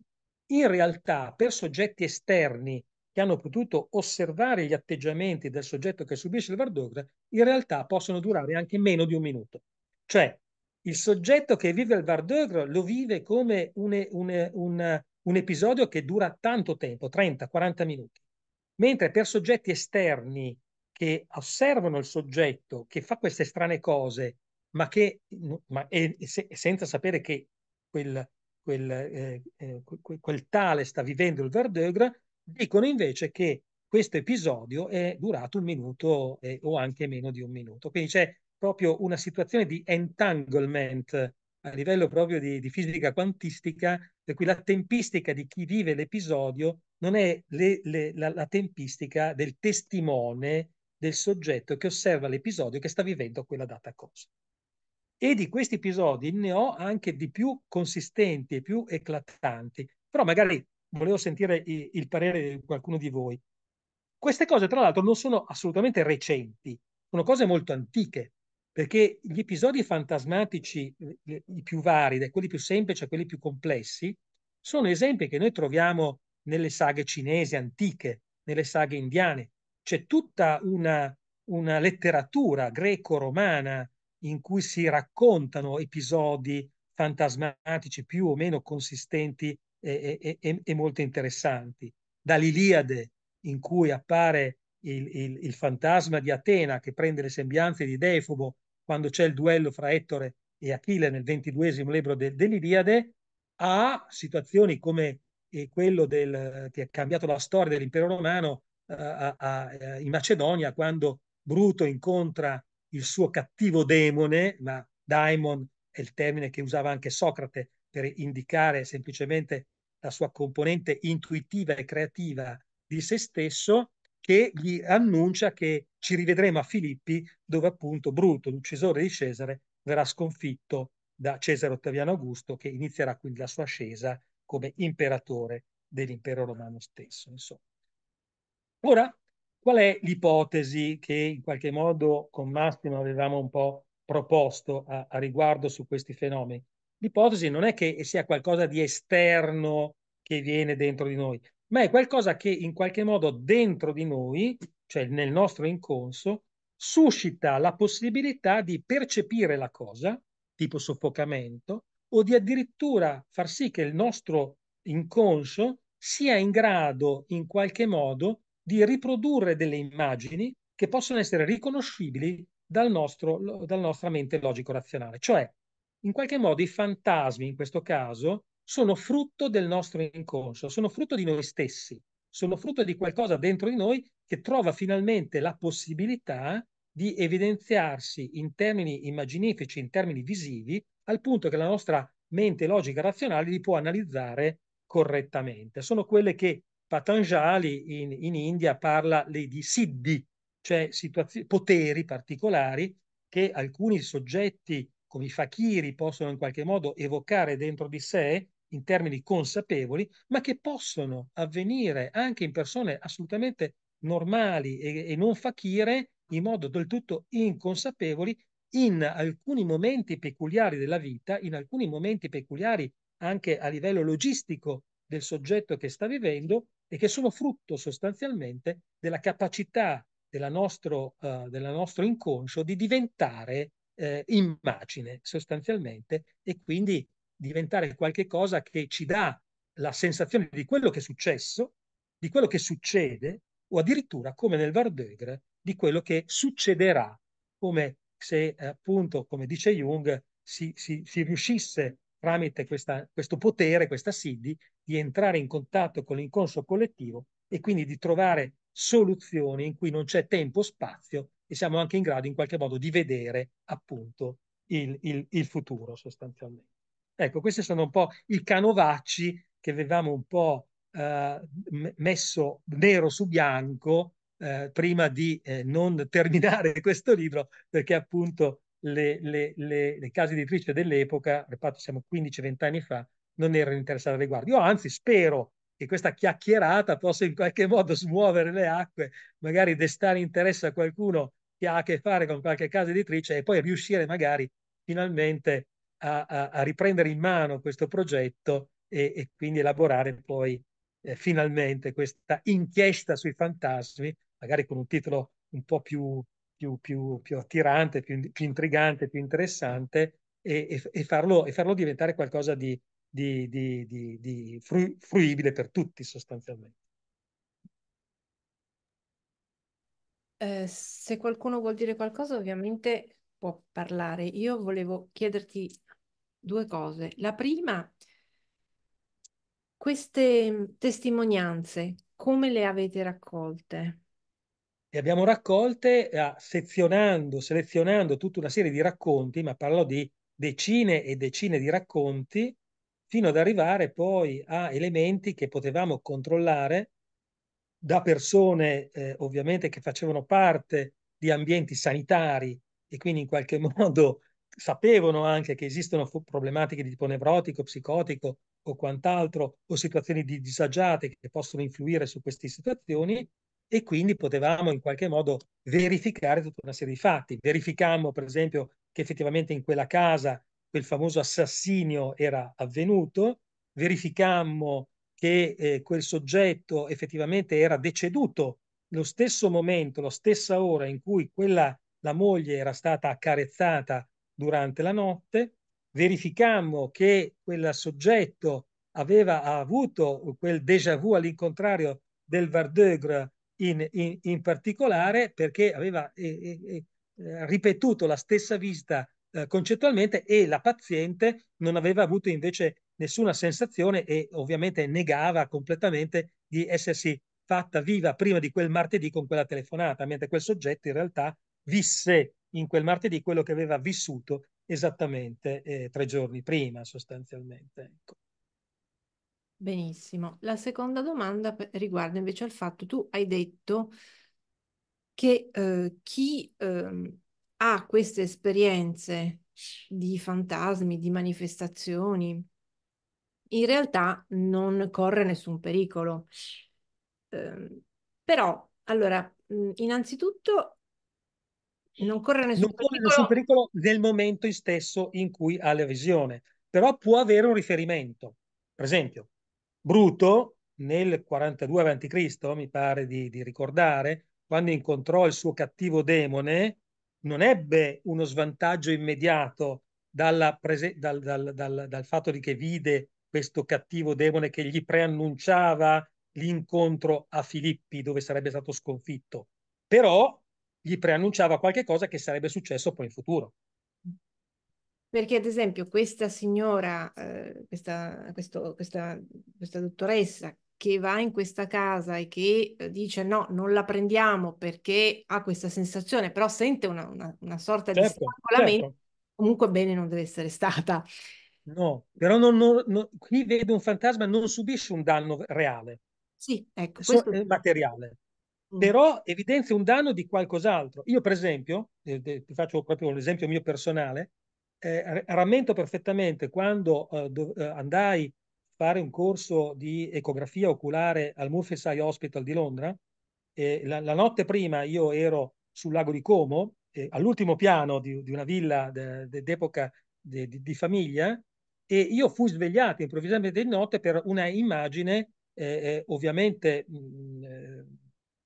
in realtà per soggetti esterni che hanno potuto osservare gli atteggiamenti del soggetto che subisce il Verdug, in realtà possono durare anche meno di un minuto. Cioè, il soggetto che vive il Verdug lo vive come un, un, un, un episodio che dura tanto tempo, 30-40 minuti mentre per soggetti esterni che osservano il soggetto che fa queste strane cose, ma che mm, ma, e, e senza sapere che quel, quel, eh, eh quel, quel tale sta vivendo il Verdegre, dicono invece che questo episodio è durato un minuto eh, o anche meno di un minuto. Quindi c'è proprio una situazione di entanglement a livello proprio di, di fisica quantistica, per cui la tempistica di chi vive l'episodio non è le, le, la, la tempistica del testimone del soggetto che osserva l'episodio che sta vivendo quella data cosa. E di questi episodi ne ho anche di più consistenti e più eclatanti, però magari volevo sentire il, il parere di qualcuno di voi. Queste cose, tra l'altro, non sono assolutamente recenti, sono cose molto antiche, perché gli episodi fantasmatici, i più vari, da quelli più semplici a quelli più complessi, sono esempi che noi troviamo nelle saghe cinesi antiche, nelle saghe indiane. C'è tutta una, una letteratura greco-romana in cui si raccontano episodi fantasmatici più o meno consistenti e, e, e, e molto interessanti. Dall'Iliade, in cui appare il, il, il, fantasma di Atena che prende le sembianze di Defobo quando c'è il duello fra Ettore e Achille nel ventiduesimo libro de, dell'Iliade, a situazioni come e quello del, che ha cambiato la storia dell'impero romano eh, a, a, a, eh, in Macedonia quando Bruto incontra il suo cattivo demone, ma daimon è il termine che usava anche Socrate per indicare semplicemente la sua componente intuitiva e creativa di se stesso, che gli annuncia che ci rivedremo a Filippi, dove appunto Bruto, l'uccisore di Cesare, verrà sconfitto da Cesare Ottaviano Augusto, che inizierà quindi la sua ascesa come imperatore dell'impero romano stesso. Insomma. Ora, qual è l'ipotesi che in qualche modo con Massimo avevamo un po' proposto a, a riguardo su questi fenomeni? L'ipotesi non è che sia qualcosa di esterno che viene dentro di noi, ma è qualcosa che in qualche modo dentro di noi, cioè nel nostro inconscio, suscita la possibilità di percepire la cosa, tipo soffocamento, o di addirittura far sì che il nostro inconscio sia in grado in qualche modo di riprodurre delle immagini che possono essere riconoscibili dal nostro, dalla nostra mente logico-razionale. Cioè, in qualche modo i fantasmi in questo caso sono frutto del nostro inconscio, sono frutto di noi stessi, sono frutto di qualcosa dentro di noi che trova finalmente la possibilità di evidenziarsi in termini immaginifici, in termini visivi, al punto che la nostra mente logica razionale li può analizzare correttamente. Sono quelle che Patanjali in, in India parla di siddhi, cioè poteri particolari che alcuni soggetti come i fakiri possono in qualche modo evocare dentro di sé in termini consapevoli, ma che possono avvenire anche in persone assolutamente normali e, e non fakire in modo del tutto inconsapevoli in alcuni momenti peculiari della vita, in alcuni momenti peculiari anche a livello logistico del soggetto che sta vivendo e che sono frutto sostanzialmente della capacità della nostro, uh, della nostro inconscio di diventare eh, immagine sostanzialmente e quindi diventare qualcosa che ci dà la sensazione di quello che è successo, di quello che succede o addirittura come nel Vardegre di quello che succederà come se eh, appunto, come dice Jung, si, si, si riuscisse tramite questa, questo potere, questa SIDI, di entrare in contatto con l'inconscio collettivo e quindi di trovare soluzioni in cui non c'è tempo, spazio e siamo anche in grado in qualche modo di vedere appunto il, il, il futuro sostanzialmente. Ecco, questi sono un po' i canovacci che avevamo un po' eh, messo nero su bianco eh, prima di eh, non terminare [LAUGHS] questo libro, perché appunto le, le, le, le case editrici dell'epoca, ripeto, siamo 15-20 anni fa, non erano interessate al riguardo. Io anzi spero che questa chiacchierata possa in qualche modo smuovere le acque, magari destare interesse a qualcuno che ha a che fare con qualche casa editrice e poi riuscire magari finalmente a, a, a riprendere in mano questo progetto e, e quindi elaborare poi eh, finalmente questa inchiesta sui fantasmi magari con un titolo un po' più, più, più, più attirante, più, intrigante, più interessante e, e, e, farlo, e farlo, diventare qualcosa di, di, di, di fru, fruibile per tutti sostanzialmente. Eh, se qualcuno vuol dire qualcosa, ovviamente può parlare. Io volevo chiederti due cose. La prima, queste testimonianze, come le avete raccolte? le abbiamo raccolte eh, sezionando, selezionando tutta una serie di racconti, ma parlo di decine e decine di racconti, fino ad arrivare poi a elementi che potevamo controllare da persone eh, ovviamente che facevano parte di ambienti sanitari e quindi in qualche [LAUGHS] modo sapevano anche che esistono problematiche di tipo nevrotico, psicotico o quant'altro, o situazioni di disagiate che possono influire su queste situazioni, e quindi potevamo in qualche modo verificare tutta una serie di fatti. Verificammo, per esempio, che effettivamente in quella casa quel famoso assassinio era avvenuto, verificammo che eh, quel soggetto effettivamente era deceduto lo stesso momento, la stessa ora in cui quella, la moglie era stata accarezzata durante la notte, verificammo che quel soggetto aveva avuto quel déjà vu all'incontrario del Vardegre in, in, in particolare perché aveva eh, eh, ripetuto la stessa visita eh, concettualmente e la paziente non aveva avuto invece nessuna sensazione e ovviamente negava completamente di essersi fatta viva prima di quel martedì con quella telefonata, mentre quel soggetto in realtà visse in quel martedì quello che aveva vissuto esattamente eh, tre giorni prima, sostanzialmente. Ecco. Benissimo. La seconda domanda riguarda invece il fatto, tu hai detto che eh, chi ehm, ha queste esperienze di fantasmi, di manifestazioni, in realtà non corre nessun pericolo. Ehm, però, allora, innanzitutto non corre nessun Non corre nessun pericolo. pericolo nel momento stesso in cui ha la visione, però può avere un riferimento. Per esempio, Bruto nel 42 a.C., mi pare di, di ricordare, quando incontrò il suo cattivo demone, non ebbe uno svantaggio immediato dal, dal, dal, dal, fatto di che vide questo cattivo demone che gli preannunciava l'incontro a Filippi dove sarebbe stato sconfitto, però gli preannunciava qualcosa che sarebbe successo poi in futuro. Perché ad esempio questa signora, eh, questa, questo, questa, questa dottoressa che va in questa casa e che eh, dice no, non la prendiamo perché ha questa sensazione, però sente una, una, una sorta certo, di strangolamento, certo. comunque bene non deve essere stata. No, però non, non, non, qui vede un fantasma, non subisce un danno reale. Sì, ecco. Questo... So, materiale. Mm. Però evidenzia un danno di qualcos'altro. Io, per esempio, eh, ti faccio proprio un esempio mio personale, eh, rammento perfettamente quando eh, eh andai a fare un corso di ecografia oculare al Murphy's Murphy Hospital di Londra. La, la, notte prima io ero sul lago di Como, all'ultimo piano di, di una villa d'epoca de, de, de, di, famiglia, e io fui svegliato improvvisamente di notte per una immagine eh, eh, ovviamente mh, mm,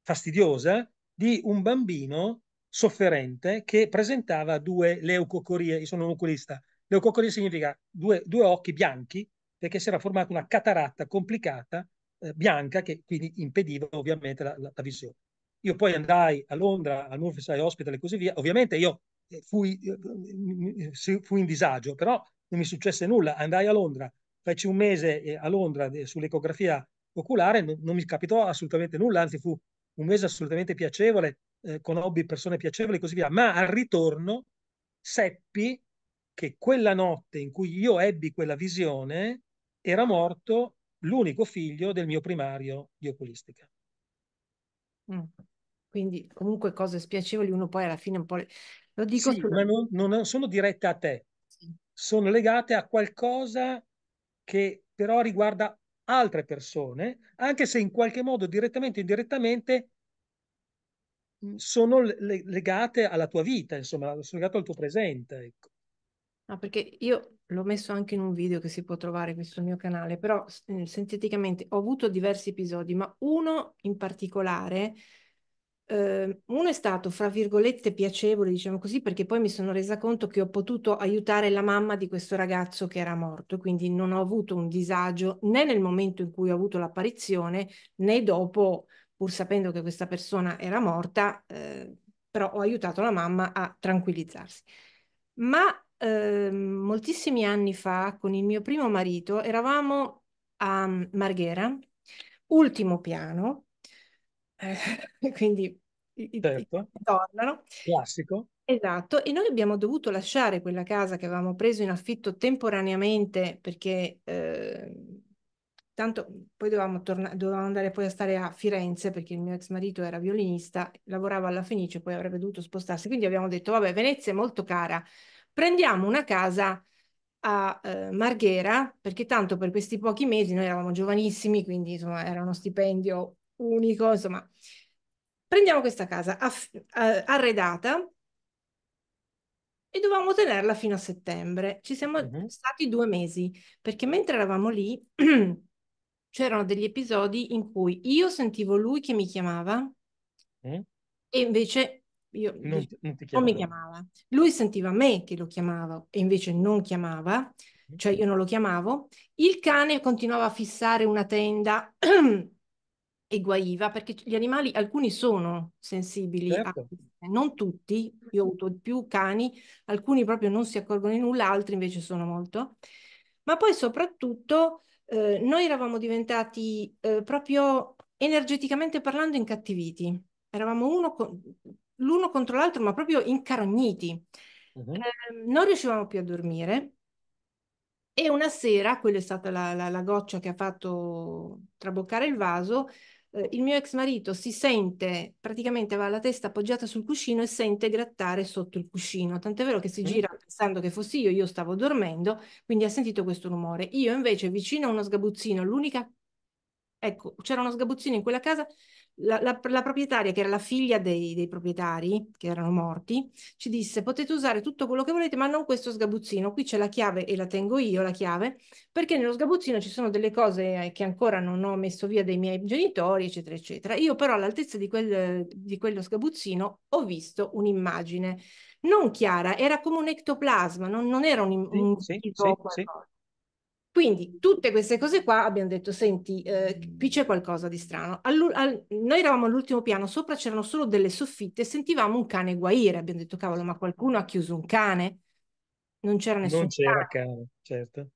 fastidiosa di un bambino sofferente che presentava due leucocorie, io sono un oculista, leucocorie significa due, due occhi bianchi perché si era formata una cataratta complicata eh, bianca che quindi impediva ovviamente la, la, la, visione. Io poi andai a Londra, al Murphy's Eye Hospital e così via, ovviamente io eh, fui, eh, fui in disagio, però non mi successe nulla, andai a Londra, feci un mese eh, a Londra sull'ecografia oculare, non, non mi capitò assolutamente nulla, anzi fu un mese assolutamente piacevole, eh, conobbi persone piacevoli e così via, ma al ritorno seppi che quella notte in cui io ebbi quella visione era morto l'unico figlio del mio primario di oculistica. Mm. Quindi comunque cose spiacevoli, uno poi alla fine un po'... Le... Lo dico sì, ma non, non, sono dirette a te, sì. sono legate a qualcosa che però riguarda altre persone, anche se in qualche modo direttamente o indirettamente Mhmm, sono le- legate alla tua vita, insomma, sono legate al tuo presente. Ecco. No, ah, perché io l'ho messo anche in un video che si può trovare qui sul mio canale, però ehm, sinteticamente ho avuto diversi episodi, ma uno in particolare, eh, uno è stato, fra virgolette, piacevole, diciamo così, perché poi mi sono resa conto che ho potuto aiutare la mamma di questo ragazzo che era morto, quindi non ho avuto un disagio né nel momento in cui ho avuto l'apparizione, né dopo pur sapendo che questa persona era morta, eh, però ho aiutato la mamma a tranquillizzarsi. Ma eh, moltissimi anni fa, con il mio primo marito, eravamo a Marghera, ultimo piano, eh, [LAUGHS] quindi certo. tornano. Classico. Esatto, e noi abbiamo dovuto lasciare quella casa che avevamo preso in affitto temporaneamente perché eh, Tanto mhmm, poi dovevamo, torna- dovevamo andare poi a stare a Firenze perché il mio ex marito era violinista, lavorava alla Fenice, poi avrebbe dovuto spostarsi. Quindi abbiamo detto, vabbè, Venezia è molto cara, prendiamo una casa a eh, Marghera, perché tanto per questi pochi mesi noi eravamo giovanissimi, quindi insomma era uno stipendio unico, insomma. Prendiamo questa casa aff- eh, arredata e dovevamo tenerla fino a settembre. Ci siamo mm-hmm. stati due mesi, perché mentre eravamo lì [CLEARS THROAT] c'erano degli episodi in cui io sentivo lui che mi chiamava eh? e invece io non, non, non, mi chiamava. Lui sentiva me che lo chiamava e invece non chiamava, mm? cioè io non lo chiamavo. Il cane continuava a fissare una tenda [CLEARS THROAT] e guaiva perché gli animali, alcuni sono sensibili, certo. a, non tutti, io ho avuto più cani, alcuni proprio non si accorgono di nulla, altri invece sono molto. Ma poi soprattutto eh, noi eravamo diventati eh, proprio energeticamente parlando incattiviti, eravamo uno con, l'uno contro l'altro, ma proprio incarogniti. Uh-huh. Eh, non riuscivamo più a dormire e una sera, quella è stata la, la, la goccia che ha fatto traboccare il vaso, eh, il mio ex marito si sente, praticamente va la testa appoggiata sul cuscino e sente grattare sotto il cuscino, tant'è vero che si mm. gira pensando che fossi io, io stavo dormendo, quindi ha sentito questo rumore. Io invece vicino a uno sgabuzzino, l'unica... Ecco, c'era uno sgabuzzino in quella casa, la, la, la, proprietaria, che era la figlia dei, dei, proprietari che erano morti, ci disse: Potete usare tutto quello che volete, ma non questo sgabuzzino. Qui c'è la chiave e la tengo io la chiave, perché nello sgabuzzino ci sono delle cose eh, che ancora non ho messo via dei miei genitori, eccetera, eccetera. Io, però, all'altezza di, quel, di quello sgabuzzino ho visto un'immagine non chiara, era come un ectoplasma, non, non era un, un sì, sì, sì, quindi tutte queste cose qua abbiamo detto, senti, eh, mm. qui c'è qualcosa di strano. All, al, noi eravamo all'ultimo piano, sopra c'erano solo delle soffitte, sentivamo un cane guaire, abbiamo detto, cavolo, ma qualcuno ha chiuso un cane? Non c'era nessuno. Non c'era cane, certo.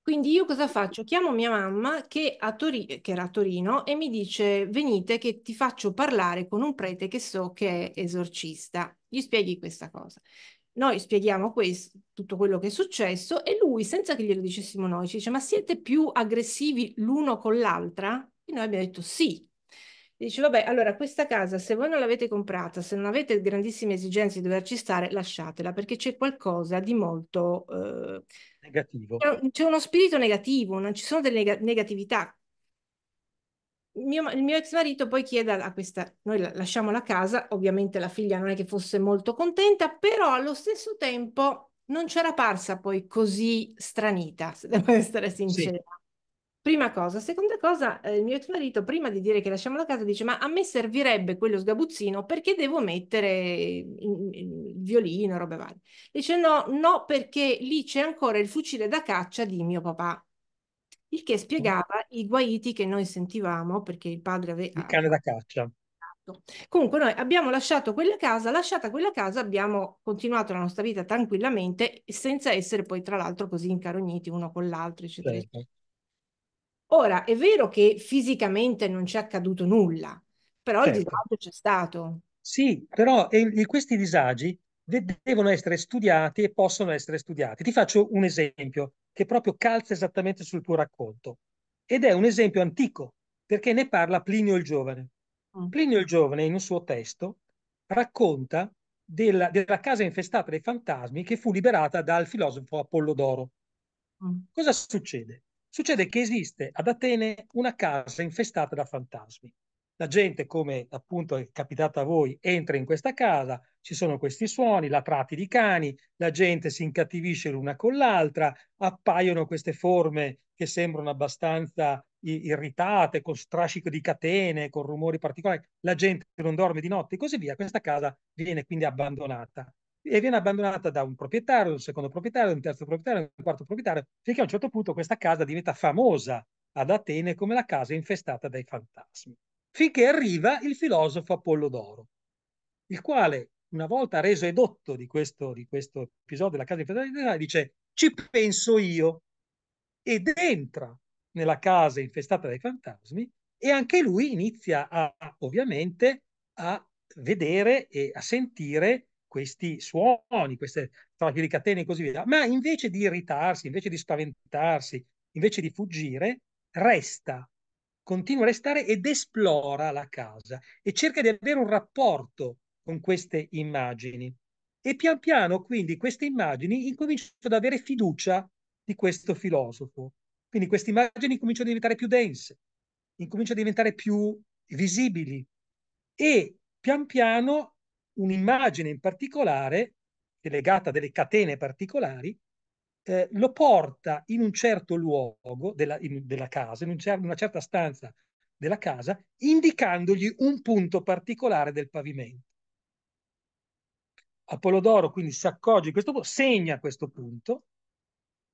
Quindi io cosa faccio? Chiamo mia mamma che, che, era a Torino e mi dice venite che ti faccio parlare con un prete che so che è esorcista. Gli spieghi questa cosa. Noi spieghiamo questo, tutto quello che è successo e lui, senza che glielo dicessimo noi, ci dice ma siete più aggressivi l'uno con l'altra? E noi abbiamo detto sì. E dice vabbè, allora questa casa se voi non l'avete comprata, se non avete grandissime esigenze di doverci stare, lasciatela perché c'è qualcosa di molto... Eh, negativo. C'è uno spirito negativo, non ci sono delle negatività mio, il mio ex marito poi chiede a questa, noi lasciamo la casa, ovviamente la figlia non è che fosse molto contenta, però allo stesso tempo non c'era parsa poi così stranita, se devo essere sincera. Sì. Prima cosa, seconda cosa, eh, il mio ex marito prima di dire che lasciamo la casa dice ma a me servirebbe quello sgabuzzino perché devo mettere il violino, robe varie. Dice no, no perché lì c'è ancora il fucile da caccia di mio papà il che spiegava i guaiti che noi sentivamo perché il padre aveva... Il cane da caccia. Esatto. Comunque noi abbiamo lasciato quella casa, lasciata quella casa abbiamo continuato la nostra vita tranquillamente senza essere poi tra l'altro così incarogniti uno con l'altro, eccetera. Certo. Ora, è vero che fisicamente non ci è accaduto nulla, però certo. il disagio c'è stato. Sì, però e, questi disagi devono essere studiati e possono essere studiati. Ti faccio un esempio che proprio calza esattamente sul tuo racconto. Ed è un esempio antico, perché ne parla Plinio il Giovane. Mm. Plinio il Giovane, in un suo testo, racconta della, della casa infestata dai fantasmi che fu liberata dal filosofo Apollodoro. Mm. Cosa succede? Succede che esiste ad Atene una casa infestata da fantasmi la gente, come appunto è capitato a voi, entra in questa casa, ci sono questi suoni, la tratti di cani, la gente si incattivisce l'una con l'altra, appaiono queste forme che sembrano abbastanza irritate, con strascico di catene, con rumori particolari, la gente non dorme di notte e così via, questa casa viene quindi abbandonata. E viene abbandonata da un proprietario, un secondo proprietario, un terzo proprietario, un quarto proprietario, finché a un certo punto questa casa diventa famosa ad Atene come la casa infestata dai fantasmi finché arriva il filosofo Apollo d'Oro, il quale, una volta reso edotto di questo, di questo episodio della Casa di Infestatità, dice ci penso io ed entra nella casa infestata dai fantasmi e anche lui inizia a, ovviamente a vedere e a sentire questi suoni, queste tracce di catene e così via, ma invece di irritarsi, invece di spaventarsi, invece di fuggire, resta continua a restare ed esplora la casa e cerca di avere un rapporto con queste immagini. E pian piano, quindi, queste immagini incominciano ad avere fiducia di questo filosofo. Quindi queste immagini cominciano a diventare più dense, incominciano a diventare più visibili e pian piano un'immagine in particolare, legata a delle catene particolari, eh, lo porta in un certo luogo della, in, della casa, in un cer- una certa stanza della casa, indicandogli un punto particolare del pavimento. Apollodoro quindi si accorge di questo punto, segna questo punto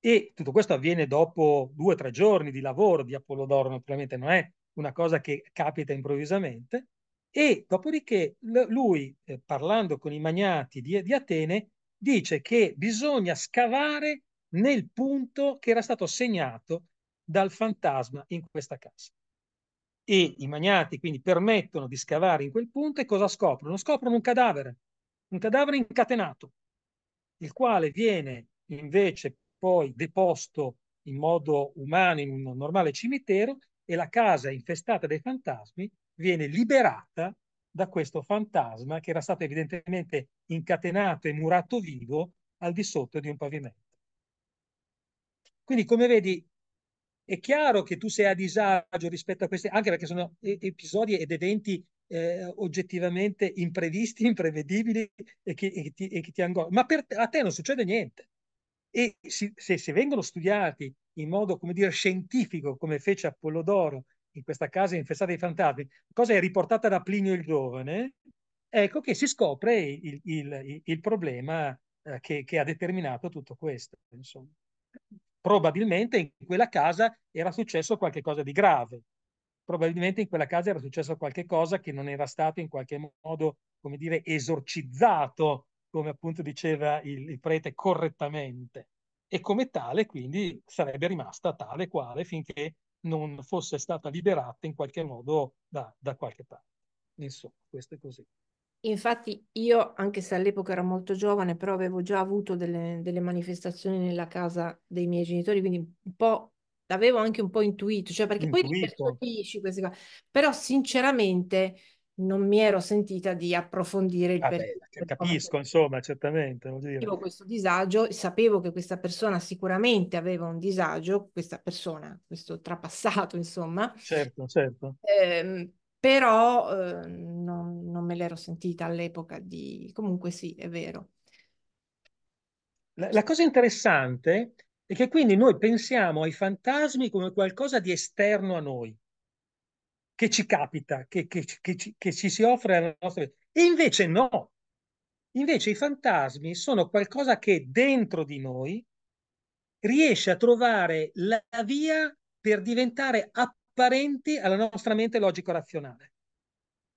e tutto questo avviene dopo due o tre giorni di lavoro di Apollodoro, naturalmente non è una cosa che capita improvvisamente, e dopodiché lui, eh, parlando con i magnati di, di Atene, dice che bisogna scavare nel punto che era stato segnato dal fantasma in questa casa. E mm. i magnati quindi permettono di scavare in quel punto e cosa scoprono? Scoprono un cadavere, un cadavere incatenato, il quale viene invece poi deposto in modo umano in un normale cimitero e la casa infestata dai fantasmi viene liberata da questo fantasma che era stato evidentemente incatenato e murato vivo al di sotto di un pavimento. Quindi come vedi è chiaro che tu sei a disagio rispetto a queste, anche perché sono episodi ed eventi eh, oggettivamente imprevisti, [LAUGHS] imprevedibili e che, e ti, e che ti angosciano. Ma per, a te non succede niente. E si, se, se, vengono studiati in modo, come dire, scientifico, come fece Apollodoro in questa casa infestata di fantasmi, cosa è riportata da Plinio il Giovane, ecco che si scopre il, il, il, il problema eh, che, che ha determinato tutto questo. Insomma probabilmente in quella casa era successo qualcosa di grave, probabilmente in quella casa era successo qualcosa che non era stato in qualche modo, come dire, esorcizzato, come appunto diceva il, il prete correttamente, e come tale quindi sarebbe rimasta tale quale finché non fosse stata liberata in qualche modo da, da qualche parte. Insomma, questo è così. Infatti io, anche se all'epoca ero molto giovane, però avevo già avuto delle, delle, manifestazioni nella casa dei miei genitori, quindi un po' l'avevo anche un po' intuito, cioè perché intuito. poi queste cose, però sinceramente non mi ero sentita di approfondire il ah, beh, Capisco, insomma, certamente. Sapevo questo disagio, sapevo che questa persona sicuramente aveva un disagio, questa persona, questo trapassato, insomma. Certo, certo. Eh, però eh, non, non, me l'ero sentita all'epoca di... comunque sì, è vero. La, la cosa interessante è che quindi noi pensiamo ai fantasmi come qualcosa di esterno a noi, che ci capita, che, che, che, ci, che ci si offre alla nostra vita. E invece no, Invece i fantasmi sono qualcosa che dentro di noi riesce a trovare la via per diventare apparenti alla nostra mente logico-razionale.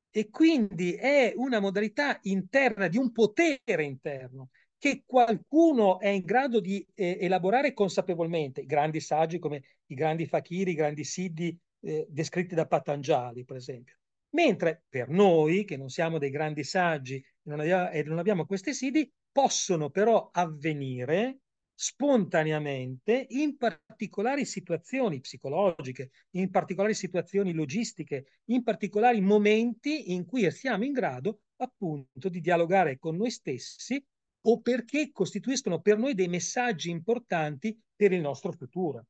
E quindi è una modalità interna di un potere interno che qualcuno è in grado di eh, elaborare consapevolmente, i grandi saggi come i grandi fakiri, i grandi siddhi eh, descritti da Patanjali, per esempio. Mentre per noi, che non siamo dei grandi saggi non abbiamo, e non abbiamo questi siddhi, possono però avvenire spontaneamente in particolari situazioni psicologiche, in particolari situazioni logistiche, in particolari momenti in cui siamo in grado appunto di dialogare con noi stessi o perché costituiscono per noi dei messaggi importanti per il nostro futuro.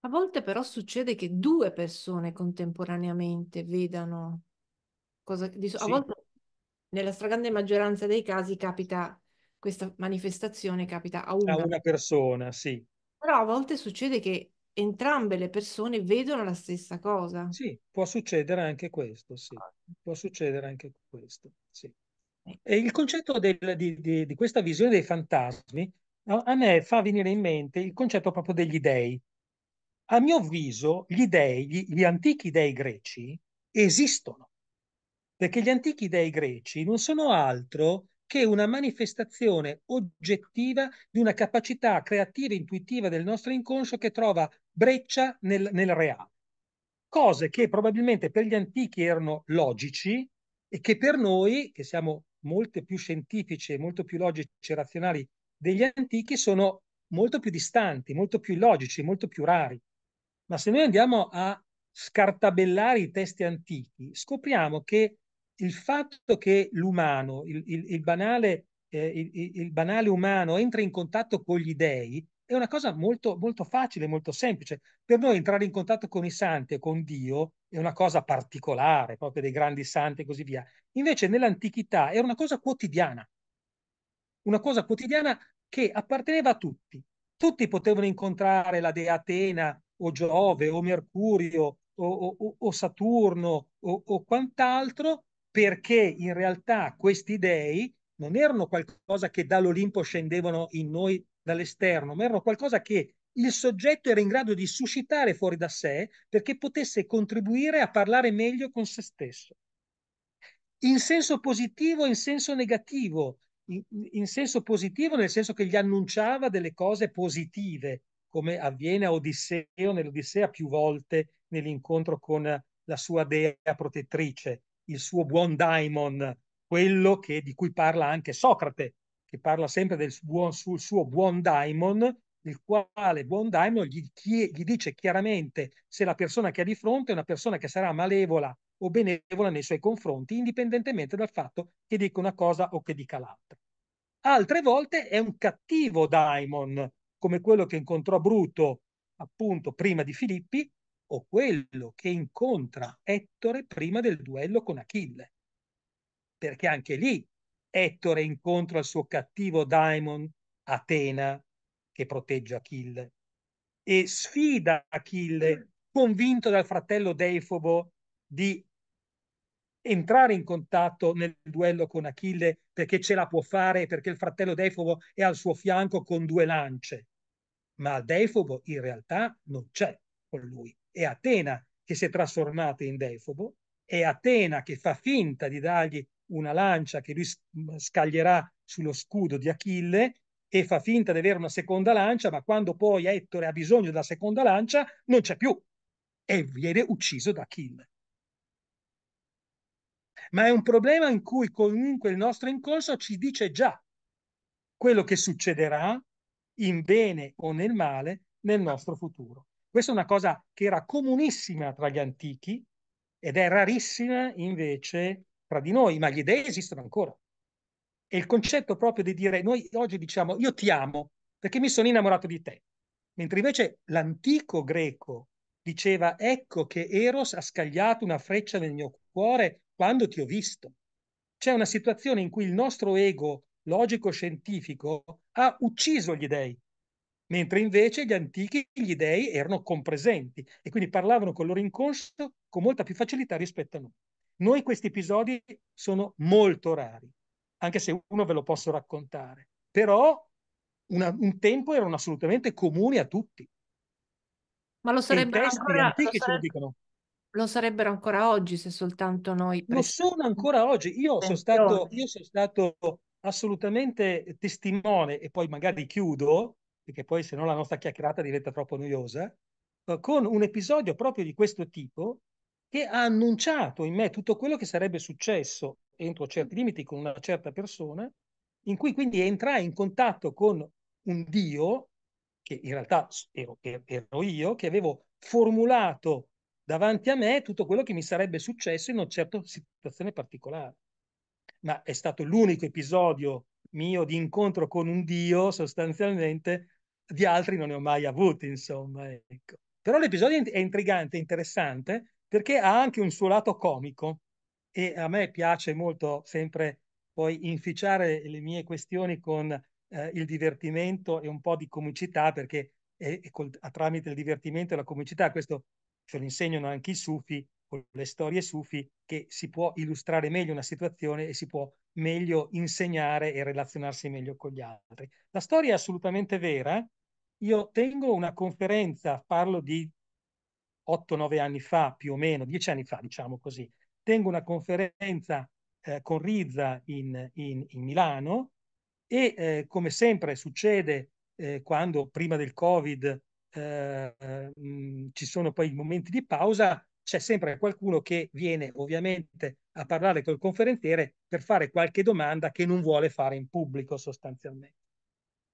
A volte però succede che due persone contemporaneamente vedano cosa di so- sì. a volte nella stragrande maggioranza dei casi capita questa manifestazione capita a una, a una persona, sì. Però a volte succede che entrambe le persone vedono la stessa cosa. Sì, può succedere anche questo, sì. Può succedere anche questo, sì. E il concetto del, di, di, di, questa visione dei fantasmi a me fa venire in mente il concetto proprio degli dei. A mio avviso, gli dei, gli, gli antichi dei greci, esistono, perché gli antichi dei greci non sono altro che una manifestazione oggettiva di una capacità creativa e intuitiva del nostro inconscio che trova breccia nel, nel reale. Cose che probabilmente per gli antichi erano logici e che per noi, che siamo molto più scientifici e molto più logici e razionali degli antichi, sono molto più distanti, molto più illogici, molto più rari. Ma se noi andiamo a scartabellare i testi antichi, scopriamo che il fatto che l'umano, il, il, il, banale, eh, il, banale, umano entra in contatto con gli dèi è una cosa molto, molto facile, molto semplice. Per noi entrare in contatto con i santi e con Dio è una cosa particolare, proprio dei grandi santi e così via. Invece nell'antichità era una cosa quotidiana, una cosa quotidiana che apparteneva a tutti. Tutti potevano incontrare la dea Atena o Giove o Mercurio o, o, o, Saturno o, o quant'altro perché in realtà questi dei non erano qualcosa che dall'Olimpo scendevano in noi dall'esterno, ma erano qualcosa che il soggetto era in grado di suscitare fuori da sé perché potesse contribuire a parlare meglio con se stesso. In senso positivo, in senso negativo, in, in senso positivo nel senso che gli annunciava delle cose positive, come avviene a Odisseo nell'Odissea più volte nell'incontro con la sua dea protettrice, il suo buon daimon, quello che, di cui parla anche Socrate, che parla sempre del buon, sul suo buon daimon, il quale buon daimon gli, gli dice chiaramente se la persona che ha di fronte è una persona che sarà malevola o benevola nei suoi confronti, indipendentemente dal fatto che dica una cosa o che dica l'altra. Altre volte è un cattivo daimon, come quello che incontrò Bruto appunto prima di Filippi, o quello che incontra Ettore prima del duello con Achille. Perché anche lì Ettore incontra il suo cattivo Daimon, Atena, che protegge Achille, e sfida Achille, convinto dal fratello Deifobo, di entrare in contatto nel duello con Achille perché ce la può fare, perché il fratello Defobo è al suo fianco con due lance. Ma Defobo in realtà non c'è con lui. È Atena che si è trasformata in Defobo, è Atena che fa finta di dargli una lancia che lui scaglierà sullo scudo di Achille e fa finta di avere una seconda lancia, ma quando poi Ettore ha bisogno della seconda lancia non c'è più e viene ucciso da Achille. Ma è un problema in cui comunque il nostro inconscio ci dice già quello che succederà in bene o nel male nel nostro futuro. Questa è una cosa che era comunissima tra gli antichi ed è rarissima invece tra di noi, ma gli dei esistono ancora. E il concetto proprio di dire, noi oggi diciamo io ti amo perché mi sono innamorato di te, mentre invece l'antico greco diceva ecco che Eros ha scagliato una freccia nel mio cuore quando ti ho visto. C'è una situazione in cui il nostro ego logico-scientifico ha ucciso gli dei mentre invece gli antichi, gli dei, erano compresenti e quindi parlavano con il loro inconscio con molta più facilità rispetto a noi. Noi questi episodi sono molto rari, anche se uno ve lo posso raccontare, però una, un tempo erano assolutamente comuni a tutti. Ma lo sarebbero, ancora, lo, sare... lo sarebbero ancora oggi se soltanto noi... Lo sono ancora oggi. Io sono, stato, io sono stato assolutamente testimone, e poi magari chiudo, perché poi se no la nostra chiacchierata diventa troppo noiosa, eh, con un episodio proprio di questo tipo che ha annunciato in me tutto quello che sarebbe successo entro certi limiti con una certa persona, in cui quindi entrai in contatto con un Dio, che in realtà ero, ero io, che avevo formulato davanti a me tutto quello che mi sarebbe successo in una certa situazione particolare. Ma è stato l'unico episodio mio di incontro con un Dio sostanzialmente di altri non ne ho mai avuti, insomma. Ecco. Però l'episodio è intrigante, interessante, perché ha anche un suo lato comico e a me piace molto sempre poi inficiare le mie questioni con eh, il divertimento e un po' di comicità, perché è, è col, tramite il divertimento e la comicità, questo ce lo insegnano anche i sufi, con le storie sufi, che si può illustrare meglio una situazione e si può meglio insegnare e relazionarsi meglio con gli altri. La storia è assolutamente vera. Io tengo una conferenza, parlo di 8-9 anni fa, più o meno, 10 anni fa, diciamo così. Tengo una conferenza eh, con Rizza in, in, in Milano e eh, come sempre succede eh, quando prima del Covid mh, eh, eh, mm, ci sono poi i momenti di pausa, c'è sempre qualcuno che viene ovviamente a parlare col conferenziere per fare qualche domanda che non vuole fare in pubblico sostanzialmente.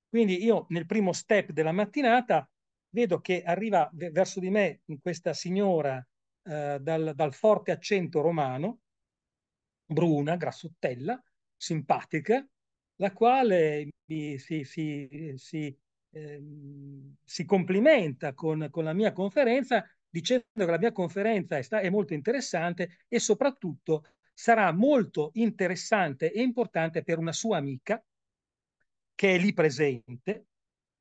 Quindi io nel primo step della mattinata vedo che arriva verso di me questa signora eh, dal, dal, forte accento romano, bruna, grassottella, simpatica, la quale mi, si, si, si, eh, si, complimenta con, con la mia conferenza dicendo che la mia conferenza è, sta- è molto interessante e soprattutto sarà molto interessante e importante per una sua amica che è lì presente,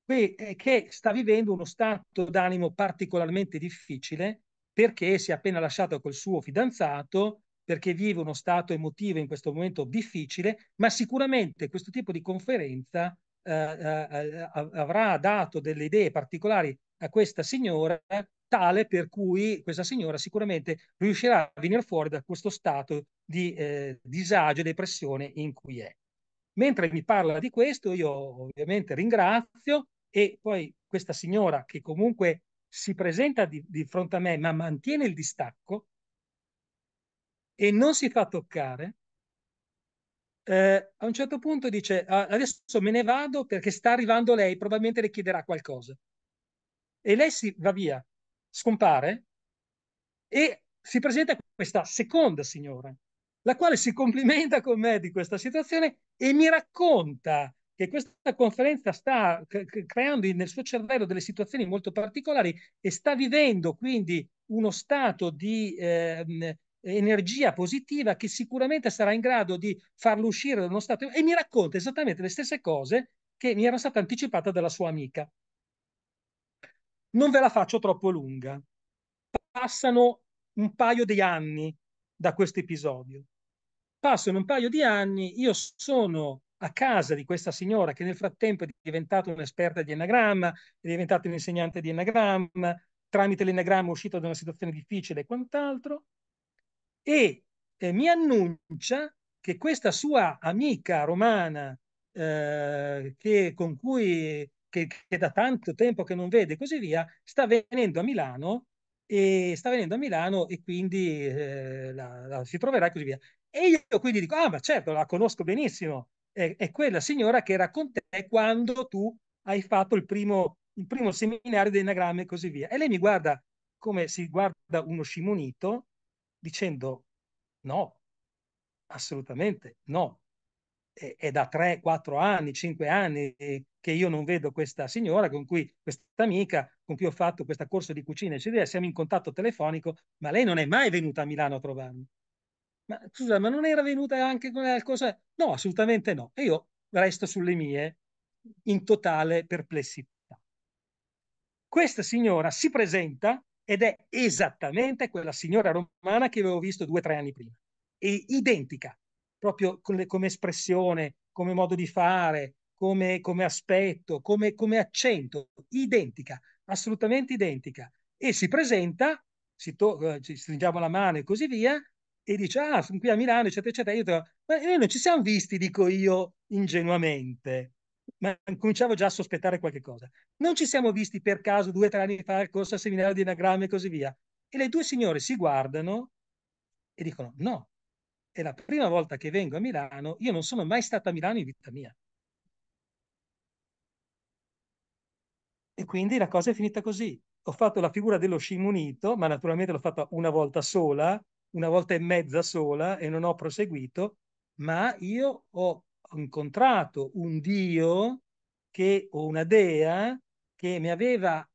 eh, che sta vivendo uno stato d'animo particolarmente difficile perché si è appena lasciata col suo fidanzato, perché vive uno stato emotivo in questo momento difficile, ma sicuramente questo tipo di conferenza eh, eh, eh avrà dato delle idee particolari a questa signora tale per cui questa signora sicuramente riuscirà a venire fuori da questo stato di eh, disagio e depressione in cui è. Mentre mi parla di questo, io ovviamente ringrazio e poi questa signora che comunque si presenta di, di fronte a me ma mantiene il distacco e non si fa toccare, eh, a un certo punto dice ah, adesso me ne vado perché sta arrivando lei, probabilmente le chiederà qualcosa. E lei si va via, scompare e si presenta questa seconda signora, la quale si complimenta con me di questa situazione e mi racconta che questa conferenza sta creando nel suo cervello delle situazioni molto particolari e sta vivendo quindi uno stato di eh, energia positiva che sicuramente sarà in grado di farlo uscire da uno stato e mi racconta esattamente le stesse cose che mi erano state anticipate dalla sua amica. Non ve la faccio troppo lunga. Passano un paio di anni da questo episodio. Passano un paio di anni, io sono a casa di questa signora che nel frattempo è diventata un'esperta di enagramma, è diventata un'insegnante di enagramma, tramite l'enagramma è uscita da una situazione difficile e quant'altro, e eh, mi annuncia che questa sua amica romana eh, che, con cui che, che da tanto tempo che non vede e così via, sta venendo a Milano e sta venendo a Milano e quindi eh, la, la, si troverà e così via. E io quindi dico, ah ma certo, la conosco benissimo, è, è quella signora che era con te quando tu hai fatto il primo, il primo seminario di enagramma e così via. E lei mi guarda come si guarda uno scimunito dicendo no, assolutamente no è, da 3, 4 anni, 5 anni che io non vedo questa signora con cui, questa amica con cui ho fatto questo corso di cucina, eccetera, siamo in contatto telefonico, ma lei non è mai venuta a Milano a trovarmi. Ma scusa, ma non era venuta anche con qualcosa? No, assolutamente no. E io resto sulle mie in totale perplessità. Questa signora si presenta ed è esattamente quella signora romana che avevo visto due o tre anni prima, è identica proprio come espressione, come modo di fare, come, come aspetto, come, come accento, identica, assolutamente identica. E si presenta, si to- eh, ci stringiamo la mano e così via, e dice, ah, sono qui a Milano, eccetera, eccetera. Io dico, ma noi eh, non ci siamo visti, dico io ingenuamente, ma cominciavo già a sospettare qualche cosa. Non ci siamo visti per caso due o tre anni fa al corso al seminario di anagramma e così via. E le due signore si guardano e dicono, no, è la prima volta che vengo a Milano, io non sono mai stato a Milano in vita mia. E quindi la cosa è finita così. Ho fatto la figura dello scimunito, ma naturalmente l'ho fatta una volta sola, una volta e mezza sola e non ho proseguito, ma io ho incontrato un Dio che, o una dea che mi aveva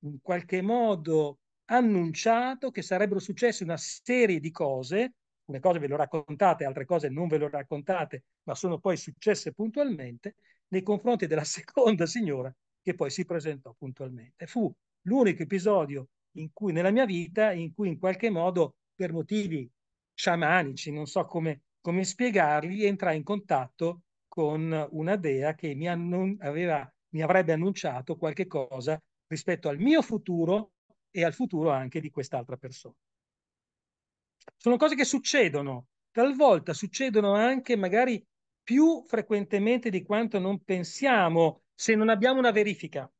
in qualche modo annunciato che sarebbero successe una serie di cose alcune cose ve le ho raccontate, altre cose non ve le ho raccontate, ma sono poi successe puntualmente, nei confronti della [LAUGHS] seconda signora che poi si presentò puntualmente. Fu l'unico episodio in cui, nella mia vita in cui in qualche modo, per motivi sciamanici, non so come, come spiegarli, entrai in contatto con una dea che mi, aveva, mi avrebbe annunciato qualche cosa rispetto al mio futuro e al futuro anche di quest'altra persona sono cose che succedono, talvolta succedono anche magari più frequentemente di quanto non pensiamo se non abbiamo una verifica.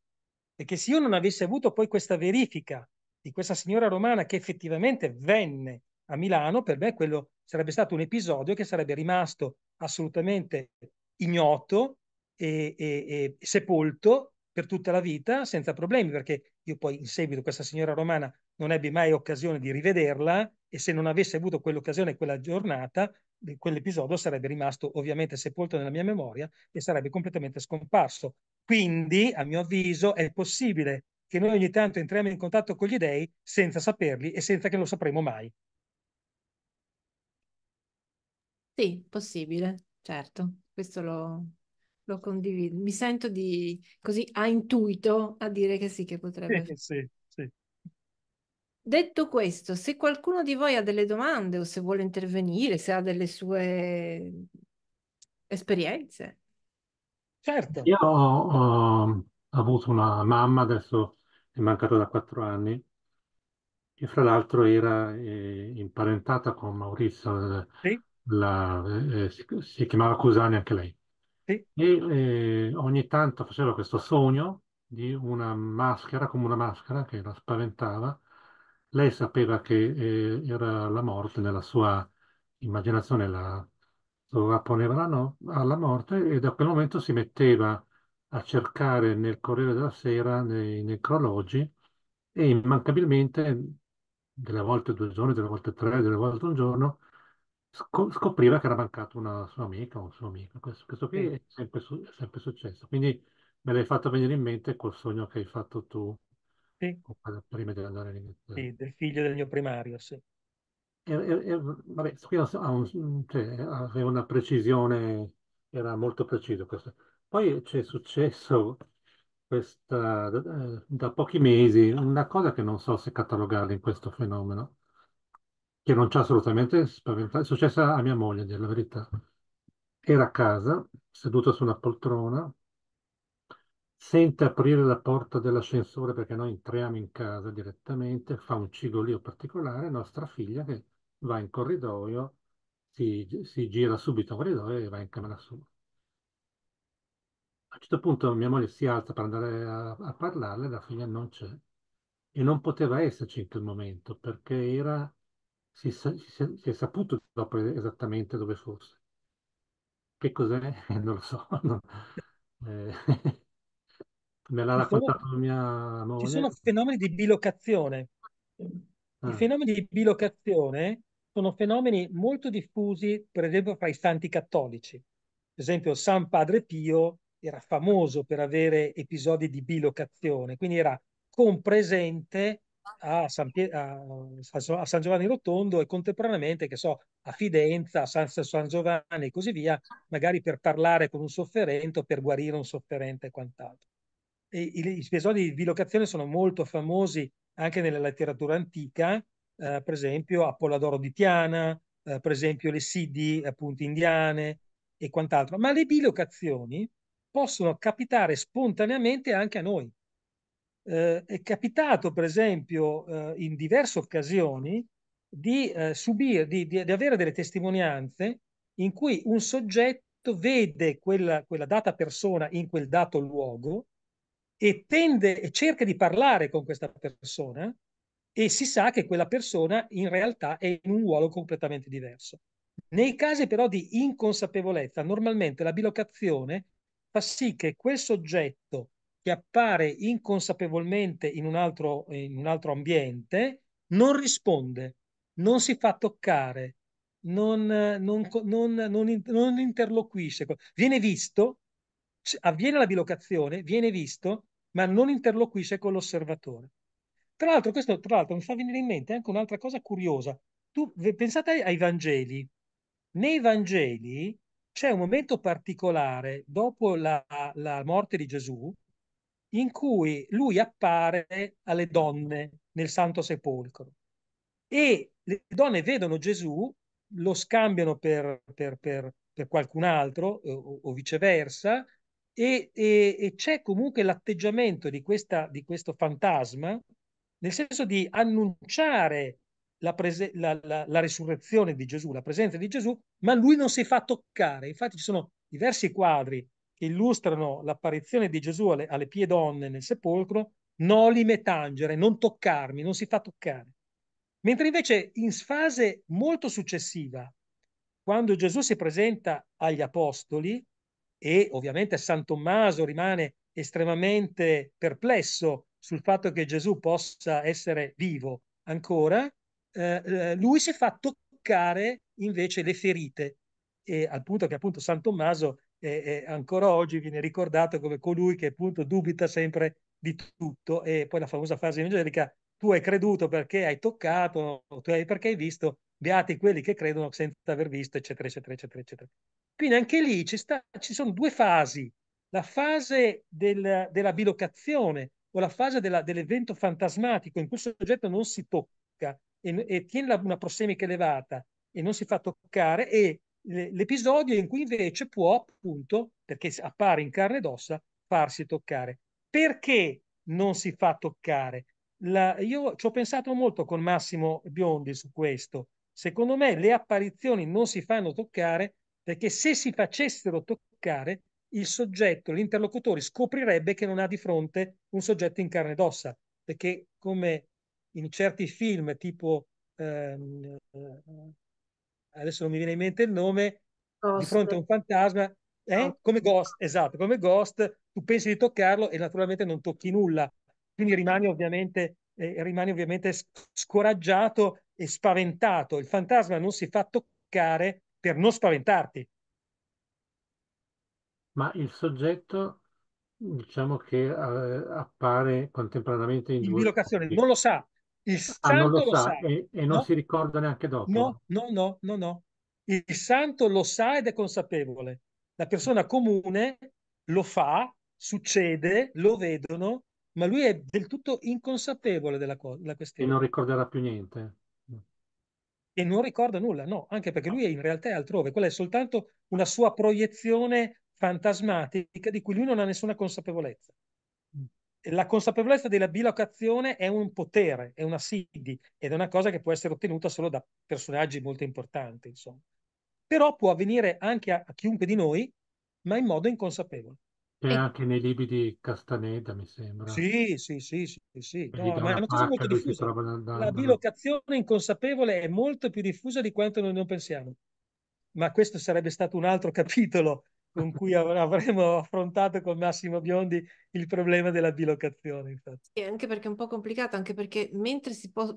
Perché se io non avessi avuto poi questa verifica di questa signora romana che effettivamente venne a Milano, per me quello sarebbe stato un episodio che sarebbe rimasto assolutamente ignoto e, e, e sepolto per tutta la vita senza problemi, perché io poi in seguito questa signora romana non ebbi mai occasione di rivederla e se non avesse avuto quell'occasione, quella giornata, eh, quell'episodio sarebbe rimasto ovviamente sepolto nella mia memoria e sarebbe completamente scomparso. Quindi, a mio avviso, è possibile che noi ogni tanto entriamo in contatto con gli dei senza saperli e senza che lo sapremo mai. Sì, possibile, certo, questo lo, lo condivido. Mi sento di così a intuito a dire che sì, che potrebbe. Sì, sì, sì. Detto questo, se qualcuno di voi ha delle domande o se vuole intervenire, se ha delle sue esperienze. Certo. Io ho, ho avuto una mamma, adesso è mancata da quattro anni, che fra l'altro era eh, imparentata con Maurizio, eh, sì? la, eh, si, si chiamava Cusani anche lei e eh, ogni tanto faceva questo sogno di una maschera, come una maschera che la spaventava. Lei sapeva che eh, era la morte nella sua immaginazione, la sovrapponeva la no- alla morte e da quel momento si metteva a cercare nel Corriere della Sera, nei necrologi e immancabilmente, delle volte due giorni, delle volte tre, delle volte un giorno, scopriva che era mancata una sua amica o un suo amico. Questo, questo qui è sempre, è sempre successo. Quindi me l'hai fatto venire in mente col sogno che hai fatto tu prima di andare in Inghilterra. sì, del figlio del mio primario, sì. E- e- vabbè, qui ha un- cioè, aveva una precisione, era molto preciso questo. Poi c'è successo questa, eh, da pochi mesi una cosa che non so se catalogarla in questo fenomeno che non ci ha assolutamente spaventato, è successa a mia moglie, a dire la verità. Era a casa, seduta su una poltrona, sente aprire la porta dell'ascensore perché noi entriamo in casa direttamente, fa un cigolio particolare, nostra figlia che va in corridoio, si, si gira subito in corridoio e va in camera sua. A un certo punto mia moglie si alza per andare a, a parlarle, la figlia non c'è e non poteva esserci in quel momento perché era si, si, si è saputo dopo esattamente dove fosse. Che cos'è? [LAUGHS] Non lo so. [LAUGHS] No. Eh, [LAUGHS] me l'ha raccontato la mia moglie. Ci sono fenomeni di bilocazione. I ah. fenomeni di bilocazione sono fenomeni molto diffusi, per esempio, fra i santi cattolici. Per esempio, San Padre Pio era famoso per avere episodi di bilocazione, quindi era compresente a San, Pie- a, a San Giovanni Rotondo e contemporaneamente, che so, a Fidenza, a San, San Giovanni e così via, magari per parlare con un sofferente o per guarire un sofferente e quant'altro. E, i, episodi di bilocazione sono molto famosi anche nella letteratura antica, eh, per esempio a Apollodoro di Tiana, eh, per esempio le Sidi appunto indiane e quant'altro, ma le bilocazioni possono capitare spontaneamente anche a noi eh, è capitato, per esempio, eh, in diverse occasioni di eh, subire, di, di, di, avere delle testimonianze in cui un soggetto vede quella, quella data persona in quel dato luogo e tende e cerca di parlare con questa persona e si sa che quella persona in realtà è in un ruolo completamente diverso. Nei casi però di inconsapevolezza, normalmente la bilocazione fa sì che quel soggetto che appare inconsapevolmente in un altro, in un altro ambiente non risponde, non si fa toccare, non, non, non, non, interloquisce. Viene visto, avviene la bilocazione, viene visto, ma non interloquisce con l'osservatore. Tra l'altro, questo tra l'altro, mi fa venire in mente anche un'altra cosa curiosa. Tu pensate ai Vangeli. Nei Vangeli c'è un momento particolare dopo la, la morte di Gesù in cui lui appare alle donne nel Santo Sepolcro e le donne vedono Gesù, lo scambiano per, per, per, per qualcun altro eh, o, o viceversa e, e, e, c'è comunque l'atteggiamento di, questa, di, questo fantasma nel senso di annunciare la, prese- la, la, la resurrezione di Gesù, la presenza di Gesù, ma lui non si fa toccare. Infatti ci sono diversi quadri che illustrano l'apparizione di Gesù alle, alle pie donne nel sepolcro, nolime metangere, non toccarmi, non si fa toccare. Mentre invece in fase molto successiva, quando Gesù si presenta agli apostoli e ovviamente San Tommaso rimane estremamente perplesso sul fatto che Gesù possa essere vivo ancora, eh, eh lui si fa toccare invece le ferite e al punto che appunto San Tommaso e, e ancora oggi viene ricordato come colui che appunto dubita sempre di tutto e poi la famosa frase evangelica tu hai creduto perché hai toccato, tu hai perché hai visto, beati quelli che credono senza aver visto, eccetera, eccetera, eccetera, eccetera. Quindi anche lì ci, sta, ci sono due fasi, la fase del, della bilocazione o la fase della, dell'evento fantasmatico in cui il soggetto non si tocca e, e tiene una prossemica elevata e non si fa toccare e l'episodio in cui invece può, appunto, perché appare in carne ed ossa, farsi toccare. Perché non si fa toccare? La, io ci ho pensato molto con Massimo Biondi su questo. Secondo me le apparizioni non si fanno toccare perché se si facessero toccare, il soggetto, l'interlocutore scoprirebbe che non ha di fronte un soggetto in carne ed ossa, perché come in certi film tipo ehm, adesso non mi viene in mente il nome, Ghost. di fronte a un fantasma, eh? come Ghost, esatto, come Ghost, tu pensi di toccarlo e naturalmente non tocchi nulla, quindi rimani ovviamente, eh, rimani ovviamente scoraggiato e spaventato. Il fantasma non si fa toccare per non spaventarti. Ma il soggetto diciamo che eh, appare contemporaneamente in, in due... bilocazione, non lo sa, il santo ah, non lo, lo sa, sa. E, e, non no? si ricorda neanche dopo. No, no, no, no, no. Il santo lo sa ed è consapevole. La persona comune lo fa, succede, lo vedono, ma lui è del tutto inconsapevole della, co- della questione. E non ricorderà più niente. E non ricorda nulla, no, anche perché lui è in realtà è altrove, quella è soltanto una sua proiezione fantasmatica di cui lui non ha nessuna consapevolezza la consapevolezza della bilocazione è un potere, è una sidi ed è una cosa che può essere ottenuta solo da personaggi molto importanti, insomma. Però può avvenire anche a, a chiunque di noi, ma in modo inconsapevole. E anche nei libri di Castaneda, mi sembra. Sì, sì, sì, sì, sì. No, ma è una cosa molto diffusa. La bilocazione inconsapevole è molto più diffusa di quanto noi non pensiamo. Ma questo sarebbe stato un altro capitolo con cui av- avremo affrontato con Massimo Biondi il problema della bilocazione. Infatti. E anche perché è un po' complicato, anche perché mentre si può,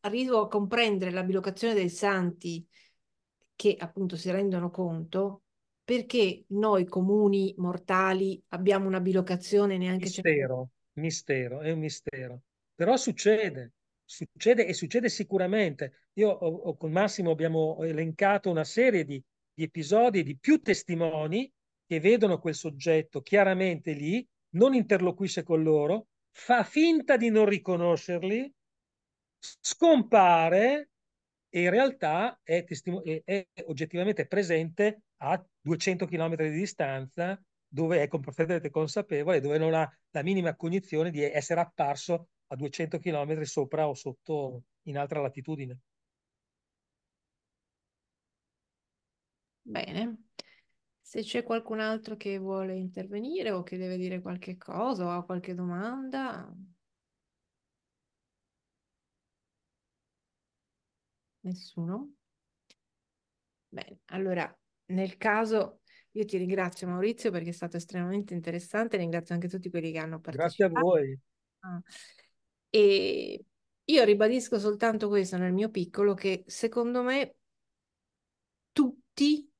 arrivo a comprendere la bilocazione dei santi che appunto si rendono conto, perché noi comuni mortali abbiamo una bilocazione neanche... Mistero, c'è... mistero, è un mistero. Però succede, succede e succede sicuramente. Io ho, ho, con Massimo abbiamo elencato una serie di, di episodi, di più testimoni che vedono quel soggetto chiaramente lì, non interloquisce con loro, fa finta di non riconoscerli, scompare e in realtà è, testim- è oggettivamente presente a 200 km di distanza dove è completamente consapevole, dove non ha la minima cognizione di essere apparso a 200 km sopra o sotto in altra latitudine. Bene. Se c'è qualcun altro che vuole intervenire o che deve dire qualche cosa o ha qualche domanda. Nessuno? Bene, allora nel caso io ti ringrazio Maurizio perché è stato estremamente interessante, ringrazio anche tutti quelli che hanno partecipato. Grazie a voi. Ah. E io ribadisco soltanto questo nel mio piccolo, che secondo me tutti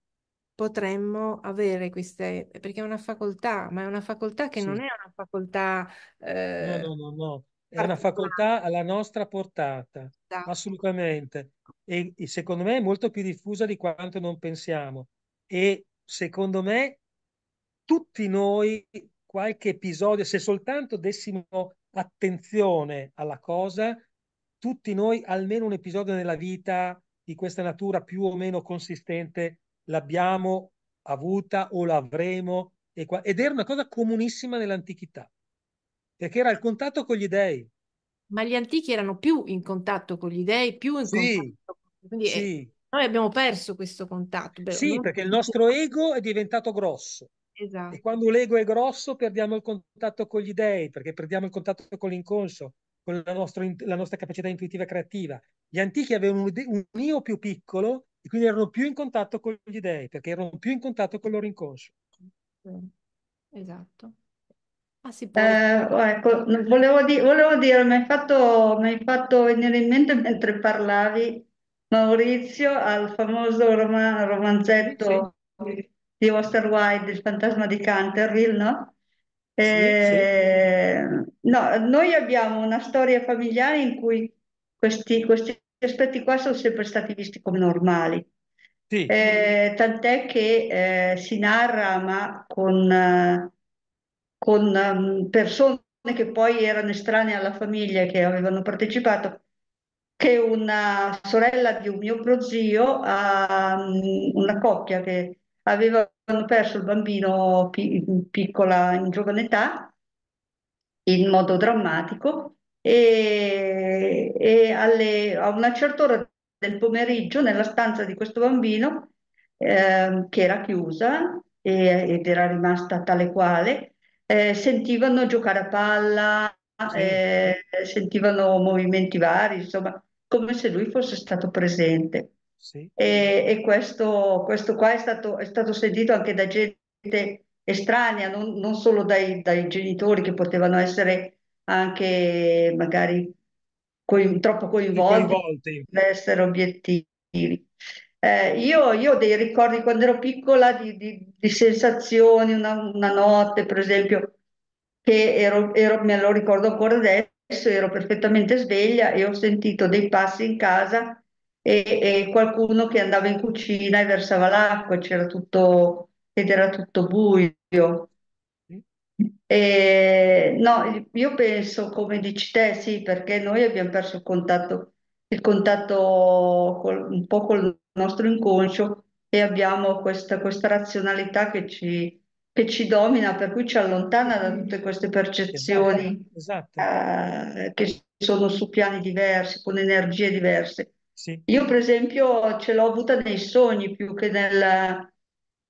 potremmo avere queste, perché è una facoltà, ma è una facoltà che sì. non è una facoltà... Eh, no, no, no, no, è una facoltà alla nostra portata, esatto. assolutamente. E, e secondo me è molto più diffusa di quanto non pensiamo. E secondo me tutti noi qualche episodio, se soltanto dessimo attenzione alla cosa, tutti noi almeno un episodio nella vita di questa natura più o meno consistente l'abbiamo avuta o l'avremo ed era una cosa comunissima nell'antichità, perché era il contatto con gli dei. Ma gli antichi erano più in contatto con gli dei, più in sì, contatto. Quindi sì. Eh, noi abbiamo perso questo contatto. Beh, sì, non... perché il nostro ego è diventato grosso. Esatto. E quando l'ego è grosso perdiamo il contatto con gli dei, perché perdiamo il contatto con l'inconscio, con la, nostro, la nostra capacità intuitiva creativa. Gli antichi avevano un, un io più piccolo e quindi erano più in contatto con gli dèi perché erano più in contatto con il loro inconscio. Esatto. Ah, si può... eh, oh, ecco, volevo, di volevo dire, mi hai, fatto, fatto venire in mente mentre parlavi, Maurizio, al famoso roman romanzetto sì. di Osterwide, Il fantasma di Canterville, no? Eh, sì, sì. Eh, no, noi abbiamo una storia familiare in cui questi, questi aspetti qua sono sempre stati visti come normali. Sì. Eh, tant'è che eh, si narra, ma con, eh, con, mm, persone che poi erano estranee alla famiglia che avevano partecipato, che una sorella di un mio prozio, um, una coppia che avevano perso il bambino pi- piccola in giovane età, in modo drammatico, e, e alle, a una certa ora del pomeriggio nella stanza di questo bambino eh, che era chiusa e, ed era rimasta tale quale, eh, sentivano giocare a palla, sì. eh, sentivano movimenti vari, insomma, come se lui fosse stato presente. Sì. E, e, questo, questo qua è stato, è stato sentito anche da gente estranea, non, non solo dai, dai, genitori che potevano essere anche magari coi- troppo coinvolti, coinvolti. per essere obiettivi. Eh, io, io, ho dei ricordi quando ero piccola di, di, di sensazioni, una, una, notte per esempio, che ero, ero, me lo ricordo ancora adesso, ero perfettamente sveglia e ho sentito dei passi in casa e, e qualcuno che andava in cucina e versava l'acqua, c'era tutto, ed era tutto buio. Eh, no, io penso come dici te, sì, perché noi abbiamo perso il contatto, il contatto col, un po' con il nostro inconscio e abbiamo questa, questa razionalità che ci, che ci, domina, per cui ci allontana da tutte queste percezioni esatto, esatto. Eh, che sono su piani diversi, con energie diverse. Sì. Io, per esempio, ce l'ho avuta nei sogni più che nel,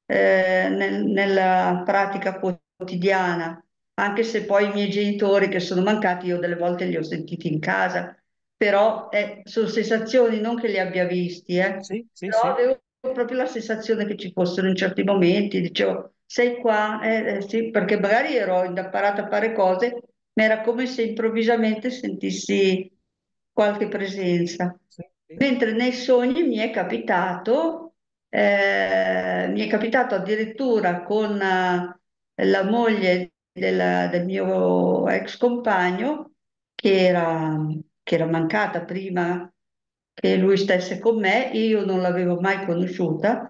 eh, nel, nella pratica quotidiana quotidiana, anche se poi i miei genitori che sono mancati io delle volte li ho sentiti in casa, però eh, sono sensazioni, non che li abbia visti, eh. sì, sì, però sì. avevo proprio la sensazione che ci fossero in certi momenti, dicevo sei qua, eh, eh sì, perché magari ero indapparata a fare cose, ma era come se improvvisamente sentissi qualche presenza. Mentre nei sogni mi è capitato, eh, mi è capitato addirittura con la moglie della, del mio ex compagno, che era, che era mancata prima che lui stesse con me, io non l'avevo mai conosciuta,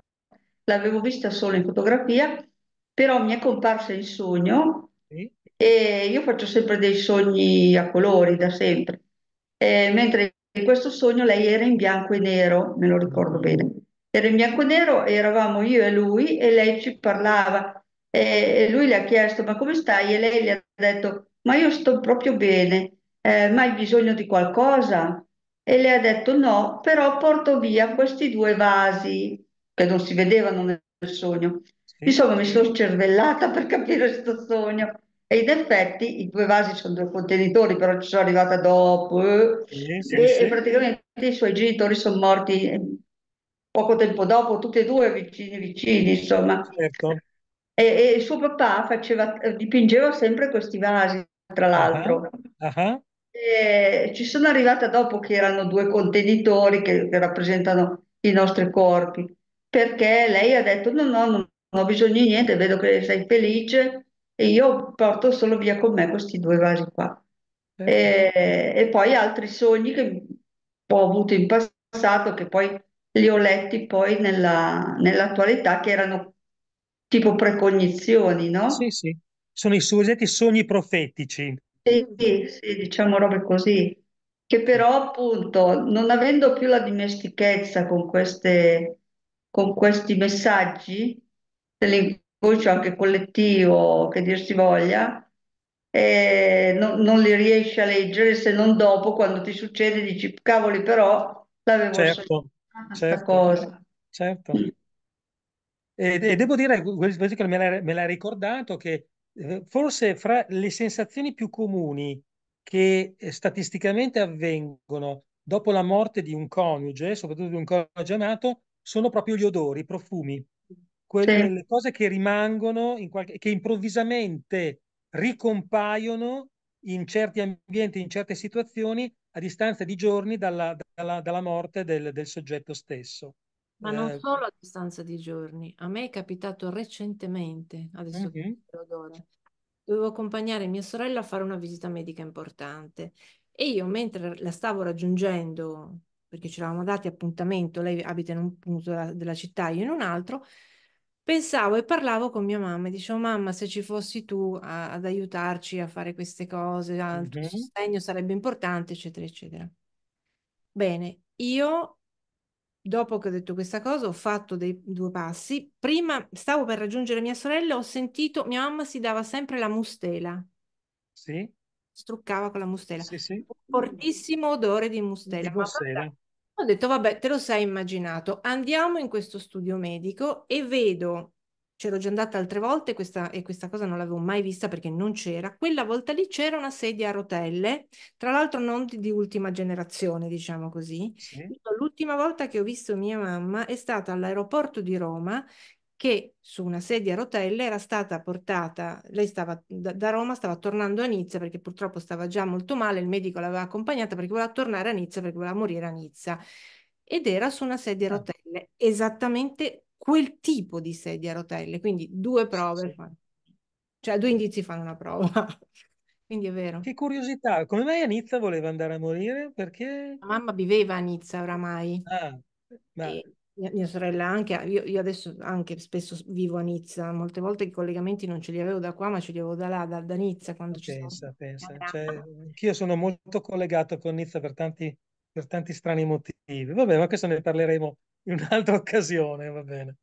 l'avevo vista solo in fotografia, però mi è comparsa in sogno sì. e io faccio sempre dei sogni a colori da sempre, e mentre in questo sogno lei era in bianco e nero, me lo ricordo bene, era in bianco e nero, eravamo io e lui e lei ci parlava e lui le ha chiesto: Ma come stai? E lei gli ha detto: Ma io sto proprio bene, eh, ma hai bisogno di qualcosa? E le ha detto: No, però porto via questi due vasi che non si vedevano nel sogno. Sì. Insomma, mi sono cervellata per capire questo sogno. E in effetti i due vasi sono due contenitori, però ci sono arrivata dopo. Eh. Sì, sì, e, e praticamente i suoi genitori sono morti eh, poco tempo dopo, tutti e due vicini, vicini, insomma. Certo. E, e suo papà faceva, dipingeva sempre questi vasi, tra l'altro. Uh-huh. Uh-huh. E ci sono arrivata dopo che erano due contenitori che, che, rappresentano i nostri corpi, perché lei ha detto no, no, non ho bisogno di niente, vedo che sei felice e io porto solo via con me questi due vasi qua. Uh-huh. E, e poi altri sogni che ho avuto in passato, che poi li ho letti poi nella, nell'attualità, che erano tipo precognizioni, no? Sì, sì, sono i suddetti sogni profetici. Sì, sì, diciamo robe così, che però appunto non avendo più la dimestichezza con, queste, con questi messaggi dell'inconscio anche collettivo, che dir si voglia, eh, non, non, li riesci a leggere se non dopo quando ti succede dici cavoli però l'avevo certo, certo, cosa. Certo. E, devo dire, questo che me l'ha ricordato, che eh, forse fra le sensazioni più comuni che eh, statisticamente avvengono dopo la morte di un coniuge, soprattutto di un coniuge amato, sono proprio gli odori, i profumi, quelle sì. le cose che rimangono, in qualche, che improvvisamente ricompaiono in certi ambienti, in certe situazioni, a distanza di giorni dalla, dalla, dalla morte del, del soggetto stesso. Ma non eh, solo a distanza di giorni, a me è capitato recentemente, adesso che lo d'ora, dovevo accompagnare mia sorella a fare una visita medica importante e io mentre la stavo raggiungendo, perché ci eravamo dati appuntamento, lei abita in un punto della, della città, io in un altro, pensavo e parlavo con mia mamma, e dicevo mamma se ci fossi tu a- ad aiutarci a fare queste cose, il tuo sostegno sarebbe importante, eccetera, eccetera. Bene, io dopo che ho detto questa cosa, ho fatto dei due passi. Prima stavo per raggiungere mia sorella, ho sentito mia mamma si dava sempre la mustela. Sì. Struccava con la mustela. Sì, sì. Un fortissimo odore di mustela. Di mustela. ho detto, vabbè, te lo sei immaginato. Andiamo in questo studio medico e vedo c'ero già andata altre volte questa, e questa cosa non l'avevo mai vista perché non c'era. Quella volta lì c'era una sedia a rotelle, tra l'altro non di, di ultima generazione, diciamo così. Sì. L'ultima volta che ho visto mia mamma è stata all'aeroporto di Roma che su una sedia a rotelle era stata portata, lei stava da, da Roma, stava tornando a Nizza perché purtroppo stava già molto male, il medico l'aveva accompagnata perché voleva tornare a Nizza, perché voleva morire a Nizza. Ed era su una sedia a ah. rotelle, esattamente quel tipo di sedia a rotelle, quindi due prove, sì. cioè due indizi fanno una prova. [LAUGHS] quindi è vero. Che curiosità, come mai a Nizza voleva andare a morire? Perché? La mamma viveva a Nizza oramai. Ah, ma... e mia, sorella anche, io, io, adesso anche spesso vivo a Nizza, molte volte i collegamenti non ce li avevo da qua, ma ce li avevo da là, da, da Nizza quando pensa, ci sono. Pensa, cioè, anch'io sono molto collegato con Nizza per tanti, per tanti strani motivi. Vabbè, ma questo ne parleremo in un'altra occasione, va bene.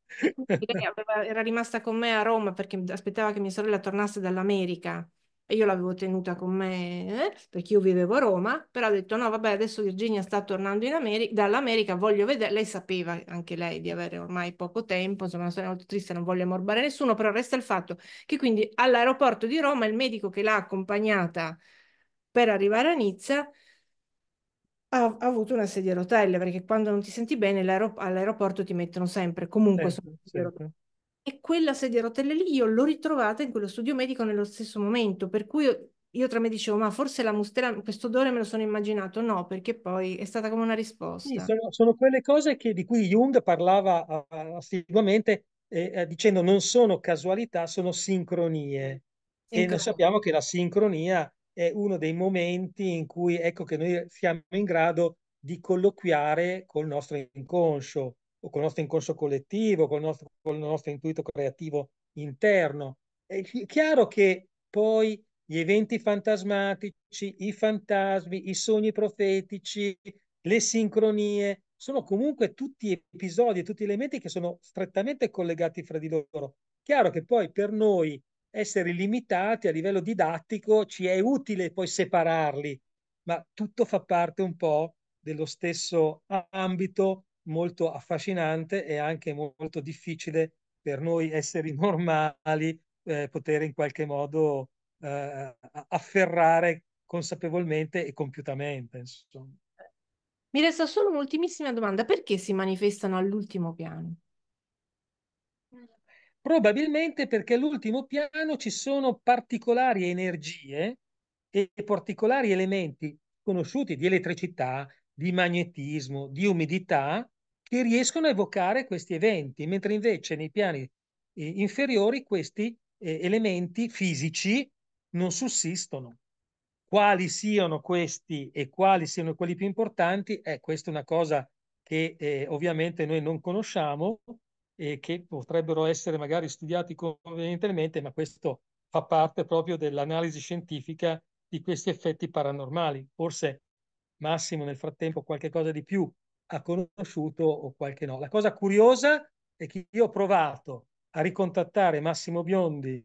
Aveva, era rimasta con me a Roma perché aspettava che mia sorella tornasse dall'America e io l'avevo tenuta con me eh, perché io vivevo a Roma, però ha detto no, vabbè, adesso Virginia sta tornando in America, dall'America, voglio vedere, lei sapeva anche lei di avere ormai poco tempo, insomma, una storia molto triste, non voglio ammorbare nessuno, però resta il fatto che quindi all'aeroporto di Roma il medico che l'ha accompagnata per arrivare a Nizza ha, avuto una sedia a rotelle perché quando non ti senti bene all'aeroporto ti mettono sempre comunque sempre, sempre. e quella sedia a rotelle lì io l'ho ritrovata in quello studio medico nello stesso momento per cui io, io tra me dicevo ma forse la mustela questo odore me lo sono immaginato no perché poi è stata come una risposta sì, sono, sono, quelle cose che, di cui Jung parlava assiduamente eh, dicendo non sono casualità sono sincronie Sincron- e noi sappiamo che la sincronia è uno dei momenti in cui ecco che noi siamo in grado di colloquiare col nostro inconscio o col nostro inconscio collettivo, col nostro, col nostro intuito creativo interno. È chiaro che poi gli eventi fantasmatici, i fantasmi, i sogni profetici, le sincronie, sono comunque tutti episodi, tutti elementi che sono strettamente collegati fra di loro. Chiaro che poi per noi essere limitati a livello didattico ci è utile poi separarli, ma tutto fa parte un po' dello stesso ambito molto affascinante e anche molto difficile per noi esseri [LAUGHS] normali eh, poter in qualche modo eh, afferrare consapevolmente e compiutamente. Insomma. Mi resta solo un'ultimissima domanda, perché si manifestano all'ultimo piano? Probabilmente perché all'ultimo piano ci sono particolari energie e particolari elementi conosciuti di elettricità, di magnetismo, di umidità che riescono a evocare questi eventi, mentre invece nei piani eh, inferiori questi eh, elementi fisici non sussistono. Quali siano questi e quali siano quelli più importanti, eh, questa è una cosa che eh, ovviamente noi non conosciamo, e che potrebbero essere magari studiati convenientemente, ma questo fa parte proprio dell'analisi scientifica di questi effetti paranormali. Forse Massimo nel frattempo qualche cosa di più ha conosciuto o qualche no. La cosa curiosa è che io ho provato a ricontattare Massimo Biondi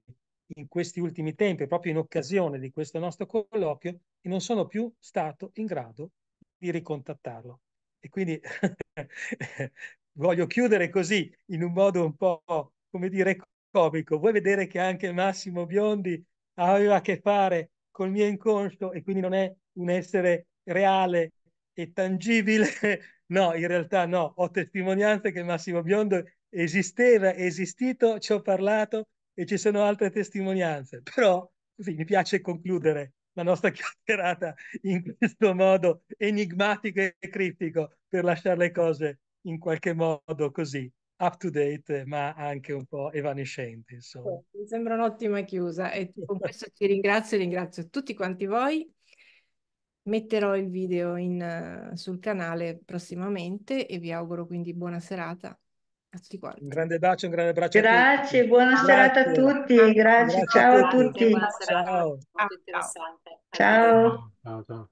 in questi ultimi tempi, proprio in occasione di questo nostro colloquio, e non sono più stato in grado di ricontattarlo. E quindi [LAUGHS] voglio chiudere così in un modo un po', come dire, comico. Vuoi vedere che anche Massimo Biondi aveva a che fare col mio inconscio e quindi non è un essere reale e tangibile? [LAUGHS] No, in realtà no. Ho testimonianze che Massimo Biondo esisteva, è esistito, ci ho parlato e ci sono altre testimonianze. Però così, mi piace concludere la nostra [LAUGHS] chiacchierata in questo modo enigmatico e criptico per lasciare le cose in qualche modo così up to date ma anche un po' evanescente. Insomma. Certo, mi sembra un'ottima chiusa e con [LAUGHS] questo ti ringrazio ringrazio tutti quanti voi. Metterò il video in, eh, sul canale prossimamente e vi auguro quindi buona serata a tutti quanti. Un grande bacio, un grande abbraccio. Grazie, buona serata a tutti. Grazie, grazie. ciao a tutti. Ciao. Ciao. ciao. ciao. ciao.